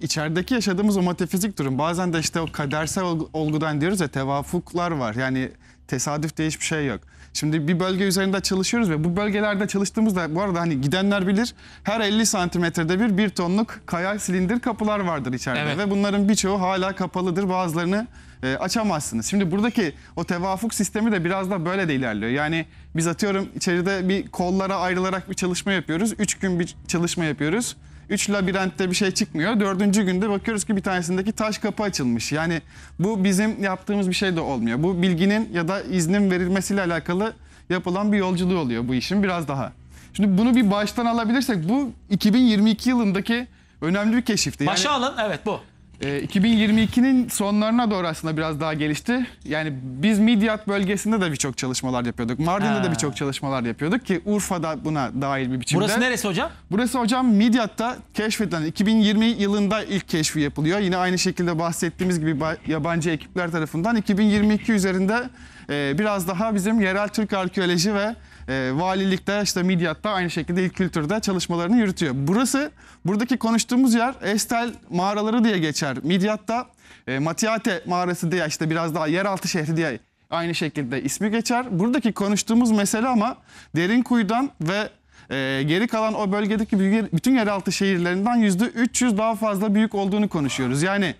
içerideki yaşadığımız o metafizik durum bazen de işte o kadersel olgudan diyoruz ya tevafuklar var. Yani tesadüf diye hiçbir şey yok. Şimdi bir bölge üzerinde çalışıyoruz ve bu bölgelerde çalıştığımızda bu arada hani gidenler bilir her 50 santimetrede bir bir tonluk kaya silindir kapılar vardır içeride evet. ve bunların birçoğu hala kapalıdır bazılarını e, açamazsınız. Şimdi buradaki o tevafuk sistemi de biraz da böyle de ilerliyor. Yani biz atıyorum içeride bir kollara ayrılarak bir çalışma yapıyoruz. Üç gün bir çalışma yapıyoruz. Üç labirentte bir şey çıkmıyor. Dördüncü günde bakıyoruz ki bir tanesindeki taş kapı açılmış. Yani bu bizim yaptığımız bir şey de olmuyor. Bu bilginin ya da iznin verilmesiyle alakalı yapılan bir yolculuğu oluyor bu işin biraz daha. Şimdi bunu bir baştan alabilirsek bu 2022 yılındaki önemli bir keşifti. Yani, Başa alın evet bu. 2022'nin ee, sonlarına doğru aslında biraz daha gelişti. Yani biz Midyat bölgesinde de birçok çalışmalar yapıyorduk. Mardin'de Ha. de birçok çalışmalar yapıyorduk ki Urfa'da buna dair bir biçimde. Burası neresi hocam? Burası hocam Midyat'ta keşfedilen 2020 yılında ilk keşfi yapılıyor. Yine aynı şekilde bahsettiğimiz gibi yabancı ekipler tarafından 2022 üzerinde e, biraz daha bizim yerel Türk arkeoloji ve e, ee, valilikte işte Midyat'ta aynı şekilde ilk kültürde çalışmalarını yürütüyor. Burası buradaki konuştuğumuz yer Estel mağaraları diye geçer. Midyat'ta e, Matiate mağarası diye işte biraz daha yeraltı şehri diye aynı şekilde ismi geçer. Buradaki konuştuğumuz mesele ama derin kuyudan ve e, geri kalan o bölgedeki bütün yeraltı şehirlerinden yüzde %300 daha fazla büyük olduğunu konuşuyoruz. Yani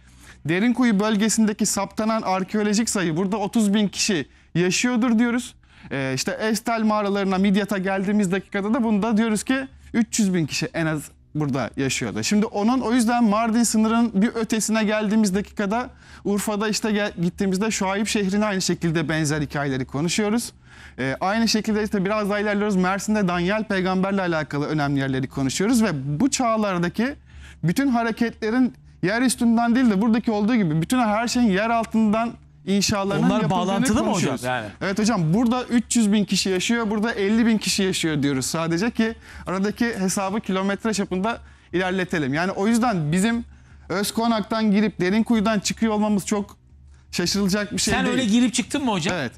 derin kuyu bölgesindeki saptanan arkeolojik sayı burada 30 bin kişi yaşıyordur diyoruz. E, işte Estel mağaralarına, Midyat'a geldiğimiz dakikada da bunda diyoruz ki 300 bin kişi en az burada yaşıyordu. Şimdi onun o yüzden Mardin sınırının bir ötesine geldiğimiz dakikada Urfa'da işte gittiğimizde Şuayip şehrine aynı şekilde benzer hikayeleri konuşuyoruz. Ee, aynı şekilde işte biraz daha ilerliyoruz Mersin'de Danyal peygamberle alakalı önemli yerleri konuşuyoruz ve bu çağlardaki bütün hareketlerin yer üstünden değil de buradaki olduğu gibi bütün her şeyin yer altından inşalarının Onlar bağlantılı mı hocam? Yani. Evet hocam burada 300 bin kişi yaşıyor, burada 50 bin kişi yaşıyor diyoruz sadece ki aradaki hesabı kilometre çapında ilerletelim. Yani o yüzden bizim Özkonak'tan girip derin kuyudan çıkıyor olmamız çok şaşırılacak bir şey Sen değil. Sen öyle girip çıktın mı hocam? Evet.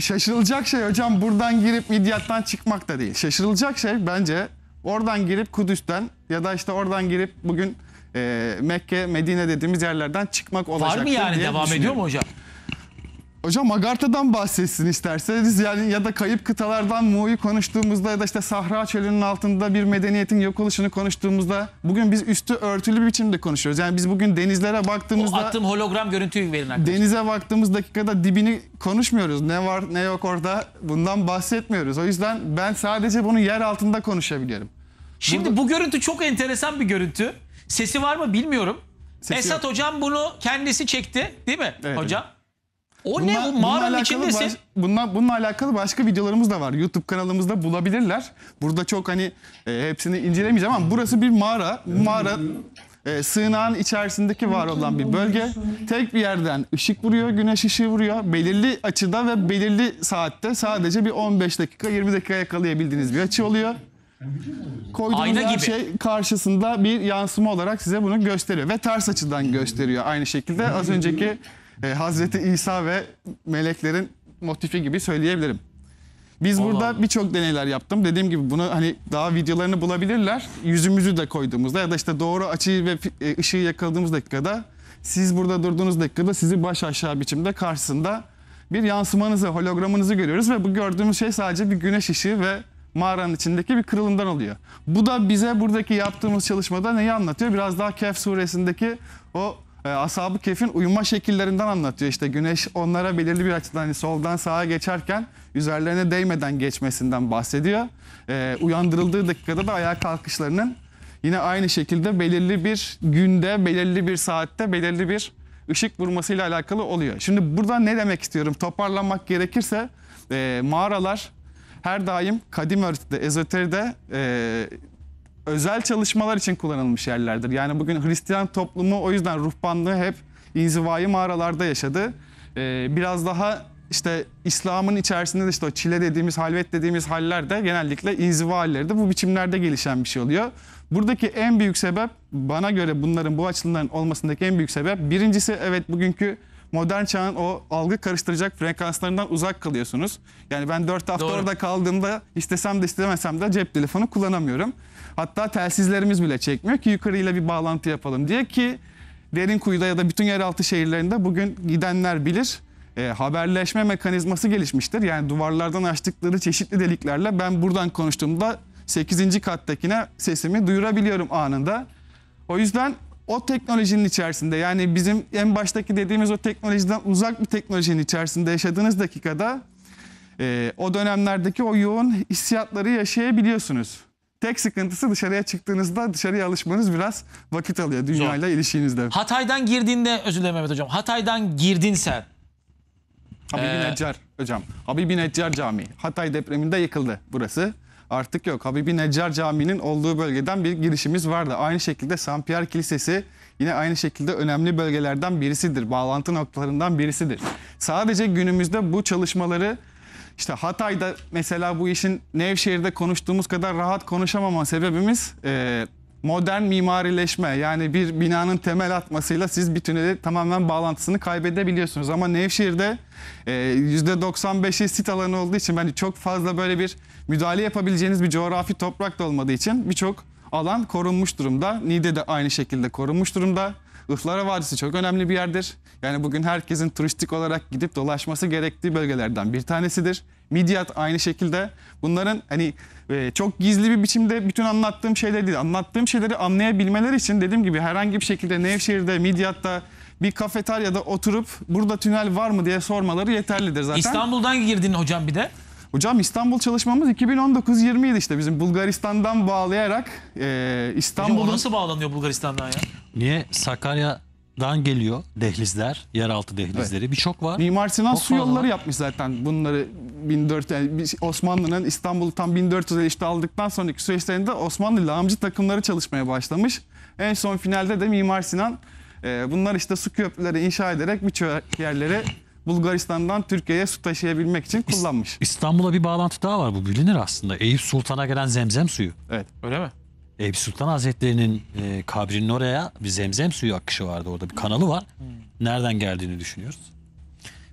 Şaşırılacak şey hocam buradan girip Midyat'tan çıkmak da değil. Şaşırılacak şey bence oradan girip Kudüs'ten ya da işte oradan girip bugün e, Mekke, Medine dediğimiz yerlerden çıkmak olacak. Var mı yani devam ediyor mu hocam? Hocam Agartha'dan bahsetsin isterseniz yani ya da kayıp kıtalardan Mu'yu konuştuğumuzda ya da işte Sahra Çölü'nün altında bir medeniyetin yok oluşunu konuştuğumuzda bugün biz üstü örtülü bir biçimde konuşuyoruz. Yani biz bugün denizlere baktığımızda, O baktığımızda attığım hologram görüntüyü verin arkadaşlar. denize baktığımız dakikada dibini konuşmuyoruz. Ne var ne yok orada bundan bahsetmiyoruz. O yüzden ben sadece bunu yer altında konuşabiliyorum. Şimdi bu görüntü çok enteresan bir görüntü. Sesi var mı bilmiyorum. Sesi Esat yok. hocam bunu kendisi çekti değil mi evet, hocam? O bununla, ne? bu mağaranın içindesin. Baş, bununla, bununla alakalı başka videolarımız da var. YouTube kanalımızda bulabilirler. Burada çok hani e, hepsini incelemeyeceğim ama burası bir mağara. Bu mağara e, sığınağın içerisindeki var olan bir bölge. Tek bir yerden ışık vuruyor, güneş ışığı vuruyor. Belirli açıda ve belirli saatte sadece bir 15 dakika 20 dakika yakalayabildiğiniz bir açı oluyor koyduğunuz Ayna gibi. şey karşısında bir yansıma olarak size bunu gösteriyor. Ve ters açıdan gösteriyor aynı şekilde. Az önceki e, Hazreti İsa ve meleklerin motifi gibi söyleyebilirim. Biz burada birçok deneyler yaptım. Dediğim gibi bunu hani daha videolarını bulabilirler. Yüzümüzü de koyduğumuzda ya da işte doğru açıyı ve e, ışığı yakaladığımız dakikada siz burada durduğunuz dakikada sizi baş aşağı biçimde karşısında bir yansımanızı, hologramınızı görüyoruz ve bu gördüğümüz şey sadece bir güneş ışığı ve mağaranın içindeki bir kırılımdan oluyor. Bu da bize buradaki yaptığımız çalışmada neyi anlatıyor? Biraz daha Kehf suresindeki o e, ashab kefin uyuma şekillerinden anlatıyor. İşte güneş onlara belirli bir açıdan hani soldan sağa geçerken üzerlerine değmeden geçmesinden bahsediyor. E, uyandırıldığı dakikada da ayağa kalkışlarının yine aynı şekilde belirli bir günde, belirli bir saatte, belirli bir ışık vurmasıyla alakalı oluyor. Şimdi burada ne demek istiyorum? Toparlanmak gerekirse e, mağaralar her daim kadim öğretide, ezoteride e, özel çalışmalar için kullanılmış yerlerdir. Yani bugün Hristiyan toplumu o yüzden ruhbanlığı hep inzivai mağaralarda yaşadı. E, biraz daha işte İslam'ın içerisinde de işte o çile dediğimiz, halvet dediğimiz haller de genellikle inziva halleri de bu biçimlerde gelişen bir şey oluyor. Buradaki en büyük sebep bana göre bunların bu açılımların olmasındaki en büyük sebep birincisi evet bugünkü modern çağın o algı karıştıracak frekanslarından uzak kalıyorsunuz. Yani ben 4 hafta Doğru. orada kaldığımda istesem de istemesem de cep telefonu kullanamıyorum. Hatta telsizlerimiz bile çekmiyor ki yukarıyla bir bağlantı yapalım diye ki derin kuyuda ya da bütün yeraltı şehirlerinde bugün gidenler bilir e, haberleşme mekanizması gelişmiştir. Yani duvarlardan açtıkları çeşitli deliklerle ben buradan konuştuğumda 8. kattakine sesimi duyurabiliyorum anında. O yüzden o teknolojinin içerisinde yani bizim en baştaki dediğimiz o teknolojiden uzak bir teknolojinin içerisinde yaşadığınız dakikada e, o dönemlerdeki o yoğun hissiyatları yaşayabiliyorsunuz. Tek sıkıntısı dışarıya çıktığınızda dışarıya alışmanız biraz vakit alıyor dünyayla ilişkinizde. Hatay'dan girdiğinde özür dilerim Mehmet Hocam. Hatay'dan girdin sen. Habibi ee... Neccar hocam. Habibi Neccar Camii. Hatay depreminde yıkıldı burası artık yok. Habibi Necar Camii'nin olduğu bölgeden bir girişimiz vardı. Aynı şekilde San Pierre Kilisesi yine aynı şekilde önemli bölgelerden birisidir. Bağlantı noktalarından birisidir. Sadece günümüzde bu çalışmaları işte Hatay'da mesela bu işin Nevşehir'de konuştuğumuz kadar rahat konuşamama sebebimiz e, modern mimarileşme. Yani bir binanın temel atmasıyla siz bir tüneli tamamen bağlantısını kaybedebiliyorsunuz. Ama Nevşehir'de e, %95'i sit alanı olduğu için bence çok fazla böyle bir müdahale yapabileceğiniz bir coğrafi toprak da olmadığı için birçok alan korunmuş durumda. Nide de aynı şekilde korunmuş durumda. Ihlara Vadisi çok önemli bir yerdir. Yani bugün herkesin turistik olarak gidip dolaşması gerektiği bölgelerden bir tanesidir. Midyat aynı şekilde bunların hani e, çok gizli bir biçimde bütün anlattığım şeyler değil. Anlattığım şeyleri anlayabilmeleri için dediğim gibi herhangi bir şekilde Nevşehir'de, Midyat'ta bir kafeteryada oturup burada tünel var mı diye sormaları yeterlidir zaten. İstanbul'dan girdin hocam bir de. Hocam İstanbul çalışmamız 2019-20 idi işte bizim Bulgaristan'dan bağlayarak e, İstanbul'un... nasıl bağlanıyor Bulgaristan'dan ya? Niye? Sakarya'dan geliyor dehlizler, yeraltı dehlizleri. Birçok var. Mimar Sinan su yolları yapmış zaten bunları 1400 yani Osmanlı'nın İstanbul'u tam 1400 işte aldıktan sonraki süreçlerinde Osmanlı lağımcı takımları çalışmaya başlamış. En son finalde de Mimar Sinan e, bunlar işte su köprüleri inşa ederek birçok yerlere Bulgaristan'dan Türkiye'ye su taşıyabilmek için kullanmış. İstanbul'a bir bağlantı daha var bu bilinir aslında. Eyüp Sultan'a gelen zemzem suyu. Evet. Öyle mi? Eyüp Sultan Hazretleri'nin e, kabrinin oraya bir zemzem suyu akışı vardı orada. Bir kanalı var. Nereden geldiğini düşünüyoruz.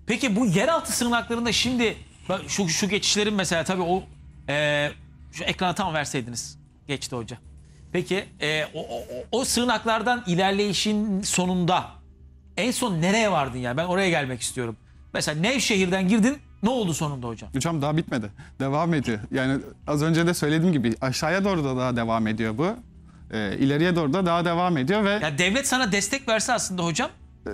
Peki bu yeraltı sığınaklarında şimdi bak şu, şu geçişlerin mesela tabii o e, şu ekrana tam verseydiniz. Geçti hoca. Peki e, o, o, o sığınaklardan ilerleyişin sonunda en son nereye vardın ya? Ben oraya gelmek istiyorum. Mesela Nevşehir'den girdin ne oldu sonunda hocam? Hocam daha bitmedi. Devam ediyor. Yani az önce de söylediğim gibi aşağıya doğru da daha devam ediyor bu. E, ileriye doğru da daha devam ediyor ve... Ya devlet sana destek verse aslında hocam ee,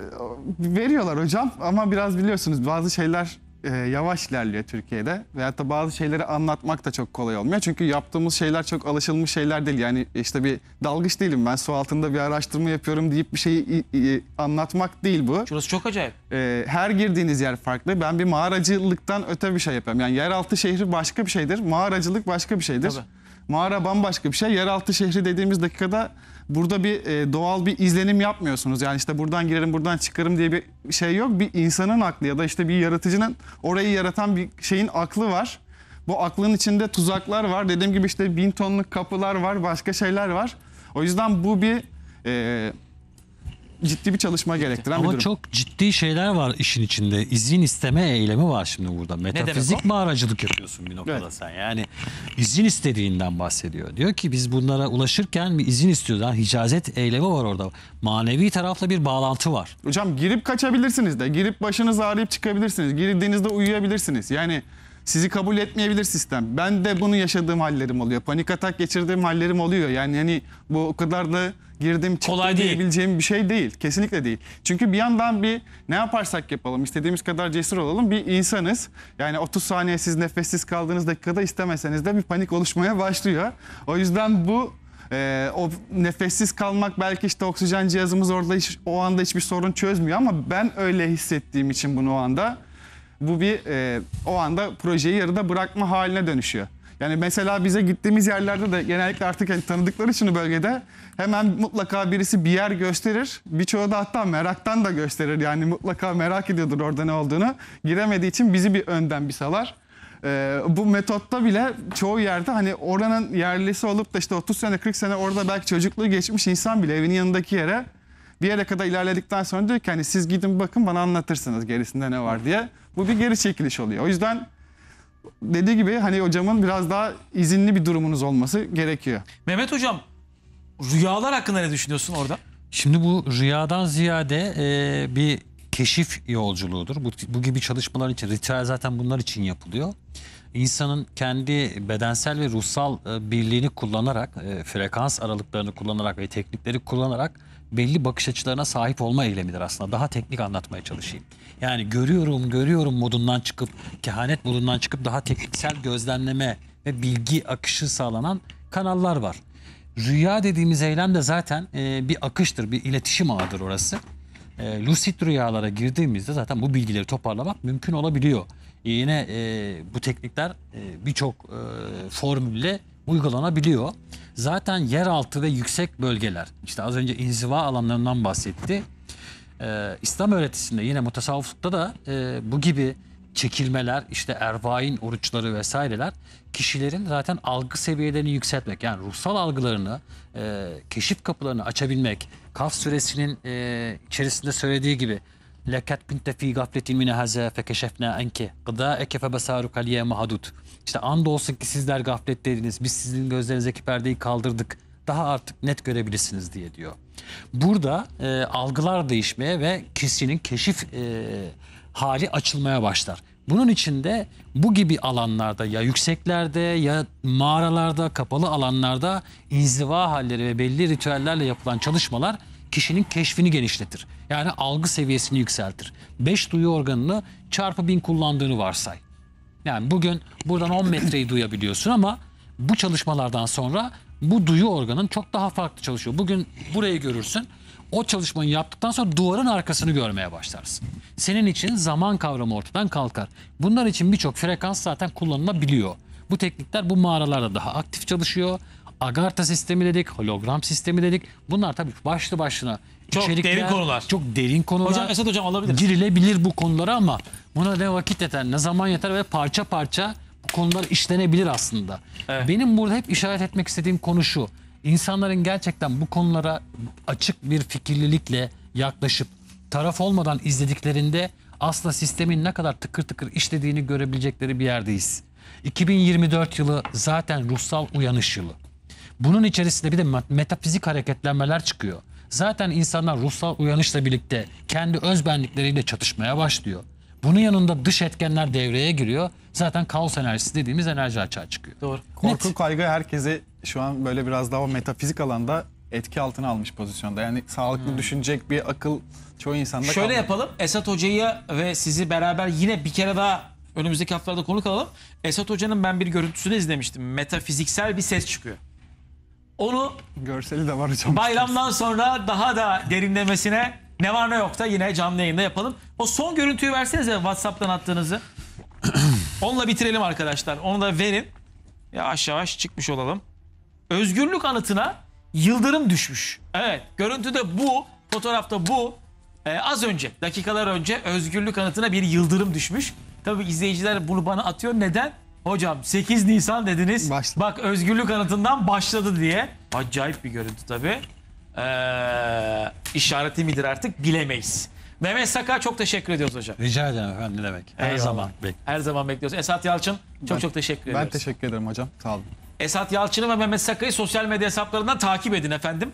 veriyorlar hocam ama biraz biliyorsunuz bazı şeyler e, yavaş ilerliyor Türkiye'de. Veyahut da bazı şeyleri anlatmak da çok kolay olmuyor. Çünkü yaptığımız şeyler çok alışılmış şeyler değil. Yani işte bir dalgıç değilim ben su altında bir araştırma yapıyorum deyip bir şeyi i, i, anlatmak değil bu. Şurası çok acayip. E, her girdiğiniz yer farklı. Ben bir mağaracılıktan öte bir şey yapıyorum. Yani yeraltı şehri başka bir şeydir. Mağaracılık başka bir şeydir. Tabii. Mağara bambaşka bir şey. Yeraltı şehri dediğimiz dakikada burada bir e, doğal bir izlenim yapmıyorsunuz. Yani işte buradan girerim buradan çıkarım diye bir şey yok. Bir insanın aklı ya da işte bir yaratıcının orayı yaratan bir şeyin aklı var. Bu aklın içinde tuzaklar var. Dediğim gibi işte bin tonluk kapılar var, başka şeyler var. O yüzden bu bir e, ciddi bir çalışma gerektiren Ama bir durum. çok ciddi şeyler var işin içinde. İzin isteme eylemi var şimdi burada. Metafizik aracılık yapıyorsun bir noktada evet. sen. Yani izin istediğinden bahsediyor. Diyor ki biz bunlara ulaşırken bir izin istiyoruz. Yani hicazet eylemi var orada. Manevi tarafla bir bağlantı var. Hocam girip kaçabilirsiniz de. Girip başınız ağrıyıp çıkabilirsiniz. Girdiğinizde uyuyabilirsiniz. Yani sizi kabul etmeyebilir sistem. Ben de bunu yaşadığım hallerim oluyor. Panik atak geçirdiğim hallerim oluyor. Yani hani bu o kadar da girdim çıktım Kolay değil. bir şey değil. Kesinlikle değil. Çünkü bir yandan bir ne yaparsak yapalım, istediğimiz kadar cesur olalım bir insanız. Yani 30 saniye siz nefessiz kaldığınız dakikada istemeseniz de bir panik oluşmaya başlıyor. O yüzden bu e, o nefessiz kalmak belki işte oksijen cihazımız orada hiç, o anda hiçbir sorun çözmüyor ama ben öyle hissettiğim için bunu o anda bu bir e, o anda projeyi yarıda bırakma haline dönüşüyor. Yani mesela bize gittiğimiz yerlerde de genellikle artık hani tanıdıkları için bölgede hemen mutlaka birisi bir yer gösterir. Birçoğu da hatta meraktan da gösterir. Yani mutlaka merak ediyordur orada ne olduğunu. Giremediği için bizi bir önden bir salar. Ee, bu metotta bile çoğu yerde hani oranın yerlisi olup da işte 30 sene 40 sene orada belki çocukluğu geçmiş insan bile evinin yanındaki yere bir yere kadar ilerledikten sonra diyor ki hani siz gidin bakın bana anlatırsınız gerisinde ne var diye. Bu bir geri çekiliş oluyor. O yüzden dediği gibi hani hocamın biraz daha izinli bir durumunuz olması gerekiyor. Mehmet hocam rüyalar hakkında ne düşünüyorsun orada? Şimdi bu rüyadan ziyade e, bir keşif yolculuğudur. Bu, bu gibi çalışmalar için ritüel zaten bunlar için yapılıyor. İnsanın kendi bedensel ve ruhsal e, birliğini kullanarak, e, frekans aralıklarını kullanarak ve teknikleri kullanarak belli bakış açılarına sahip olma eylemidir aslında. Daha teknik anlatmaya çalışayım. Yani görüyorum, görüyorum modundan çıkıp, kehanet modundan çıkıp daha tekniksel gözlemleme ve bilgi akışı sağlanan kanallar var. Rüya dediğimiz eylem de zaten e, bir akıştır, bir iletişim ağıdır orası. E, lucid rüyalara girdiğimizde zaten bu bilgileri toparlamak mümkün olabiliyor. E, yine e, bu teknikler e, birçok e, formülle uygulanabiliyor zaten yeraltı ve yüksek bölgeler işte az önce inziva alanlarından bahsetti. Ee, İslam öğretisinde yine mutasavvuflukta da e, bu gibi çekilmeler işte ervain oruçları vesaireler kişilerin zaten algı seviyelerini yükseltmek yani ruhsal algılarını e, keşif kapılarını açabilmek Kaf suresinin e, içerisinde söylediği gibi لَكَتْ كُنْتَ ف۪ي غَفْلَةٍ مِنَ هَذَا فَكَشَفْنَا اَنْكِ قَدَا اَكَفَ بَسَارُكَ الْيَا مَحَدُودٍ işte andolsun ki sizler gaflet dediniz, Biz sizin gözlerinizdeki perdeyi kaldırdık. Daha artık net görebilirsiniz diye diyor. Burada e, algılar değişmeye ve kişinin keşif e, hali açılmaya başlar. Bunun için de bu gibi alanlarda ya yükseklerde ya mağaralarda, kapalı alanlarda inziva halleri ve belli ritüellerle yapılan çalışmalar kişinin keşfini genişletir. Yani algı seviyesini yükseltir. Beş duyu organını çarpı bin kullandığını varsay. Yani bugün buradan 10 metreyi duyabiliyorsun ama bu çalışmalardan sonra bu duyu organın çok daha farklı çalışıyor. Bugün burayı görürsün. O çalışmayı yaptıktan sonra duvarın arkasını görmeye başlarsın. Senin için zaman kavramı ortadan kalkar. Bunlar için birçok frekans zaten kullanılabiliyor. Bu teknikler bu mağaralarda daha aktif çalışıyor. Agarta sistemi dedik, hologram sistemi dedik. Bunlar tabii başlı başına çok içerikler, derin konular. Çok derin konular. Hocam Esat hocam alabilir. Girilebilir bu konulara ama buna ne vakit yeter, ne zaman yeter ve parça parça bu konular işlenebilir aslında. Evet. Benim burada hep işaret etmek istediğim konu şu. İnsanların gerçekten bu konulara açık bir fikirlilikle yaklaşıp taraf olmadan izlediklerinde aslında sistemin ne kadar tıkır tıkır işlediğini görebilecekleri bir yerdeyiz. 2024 yılı zaten ruhsal uyanış yılı. Bunun içerisinde bir de metafizik hareketlenmeler çıkıyor. Zaten insanlar ruhsal uyanışla birlikte kendi özbenlikleriyle çatışmaya başlıyor. Bunun yanında dış etkenler devreye giriyor. Zaten kaos enerjisi dediğimiz enerji açığa çıkıyor. Doğru. Korku Net. kaygı herkesi şu an böyle biraz daha o metafizik alanda etki altına almış pozisyonda. Yani sağlıklı hmm. düşünecek bir akıl çoğu insanda Şöyle kalmadı. yapalım. Esat Hoca'yı ve sizi beraber yine bir kere daha önümüzdeki haftalarda konuk alalım. Esat Hoca'nın ben bir görüntüsünü izlemiştim. Metafiziksel bir ses çıkıyor. Onu görseli de var hocam. Bayramdan sonra daha da derinlemesine ne var ne yok da yine canlı yayında yapalım. O son görüntüyü verseniz WhatsApp'tan attığınızı. Onunla bitirelim arkadaşlar. Onu da verin. Yavaş yavaş çıkmış olalım. Özgürlük anıtına yıldırım düşmüş. Evet görüntüde bu fotoğrafta bu ee, az önce dakikalar önce özgürlük anıtına bir yıldırım düşmüş. Tabii izleyiciler bunu bana atıyor. Neden? Hocam 8 Nisan dediniz. Başladı. Bak özgürlük anıtından başladı diye. Acayip bir görüntü tabii. Ee, işareti midir artık bilemeyiz. Mehmet Sakar çok teşekkür ediyoruz hocam. Rica ederim efendim ne demek. Her Eyvallah. zaman. Bek Her zaman bekliyoruz. Esat Yalçın çok ben, çok teşekkür ben ediyoruz. Ben teşekkür ederim hocam. Sağ olun. Esat Yalçın'ı ve Mehmet Sakar'ı sosyal medya hesaplarından takip edin efendim.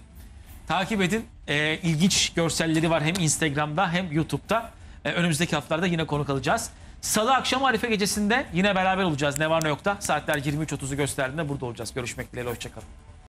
Takip edin. Ee, ilginç görselleri var hem Instagram'da hem YouTube'da. Ee, önümüzdeki haftalarda yine konuk alacağız. Salı akşam Arife gecesinde yine beraber olacağız. Ne var ne yok da saatler 23.30'u gösterdiğinde burada olacağız. Görüşmek dileğiyle hoşçakalın.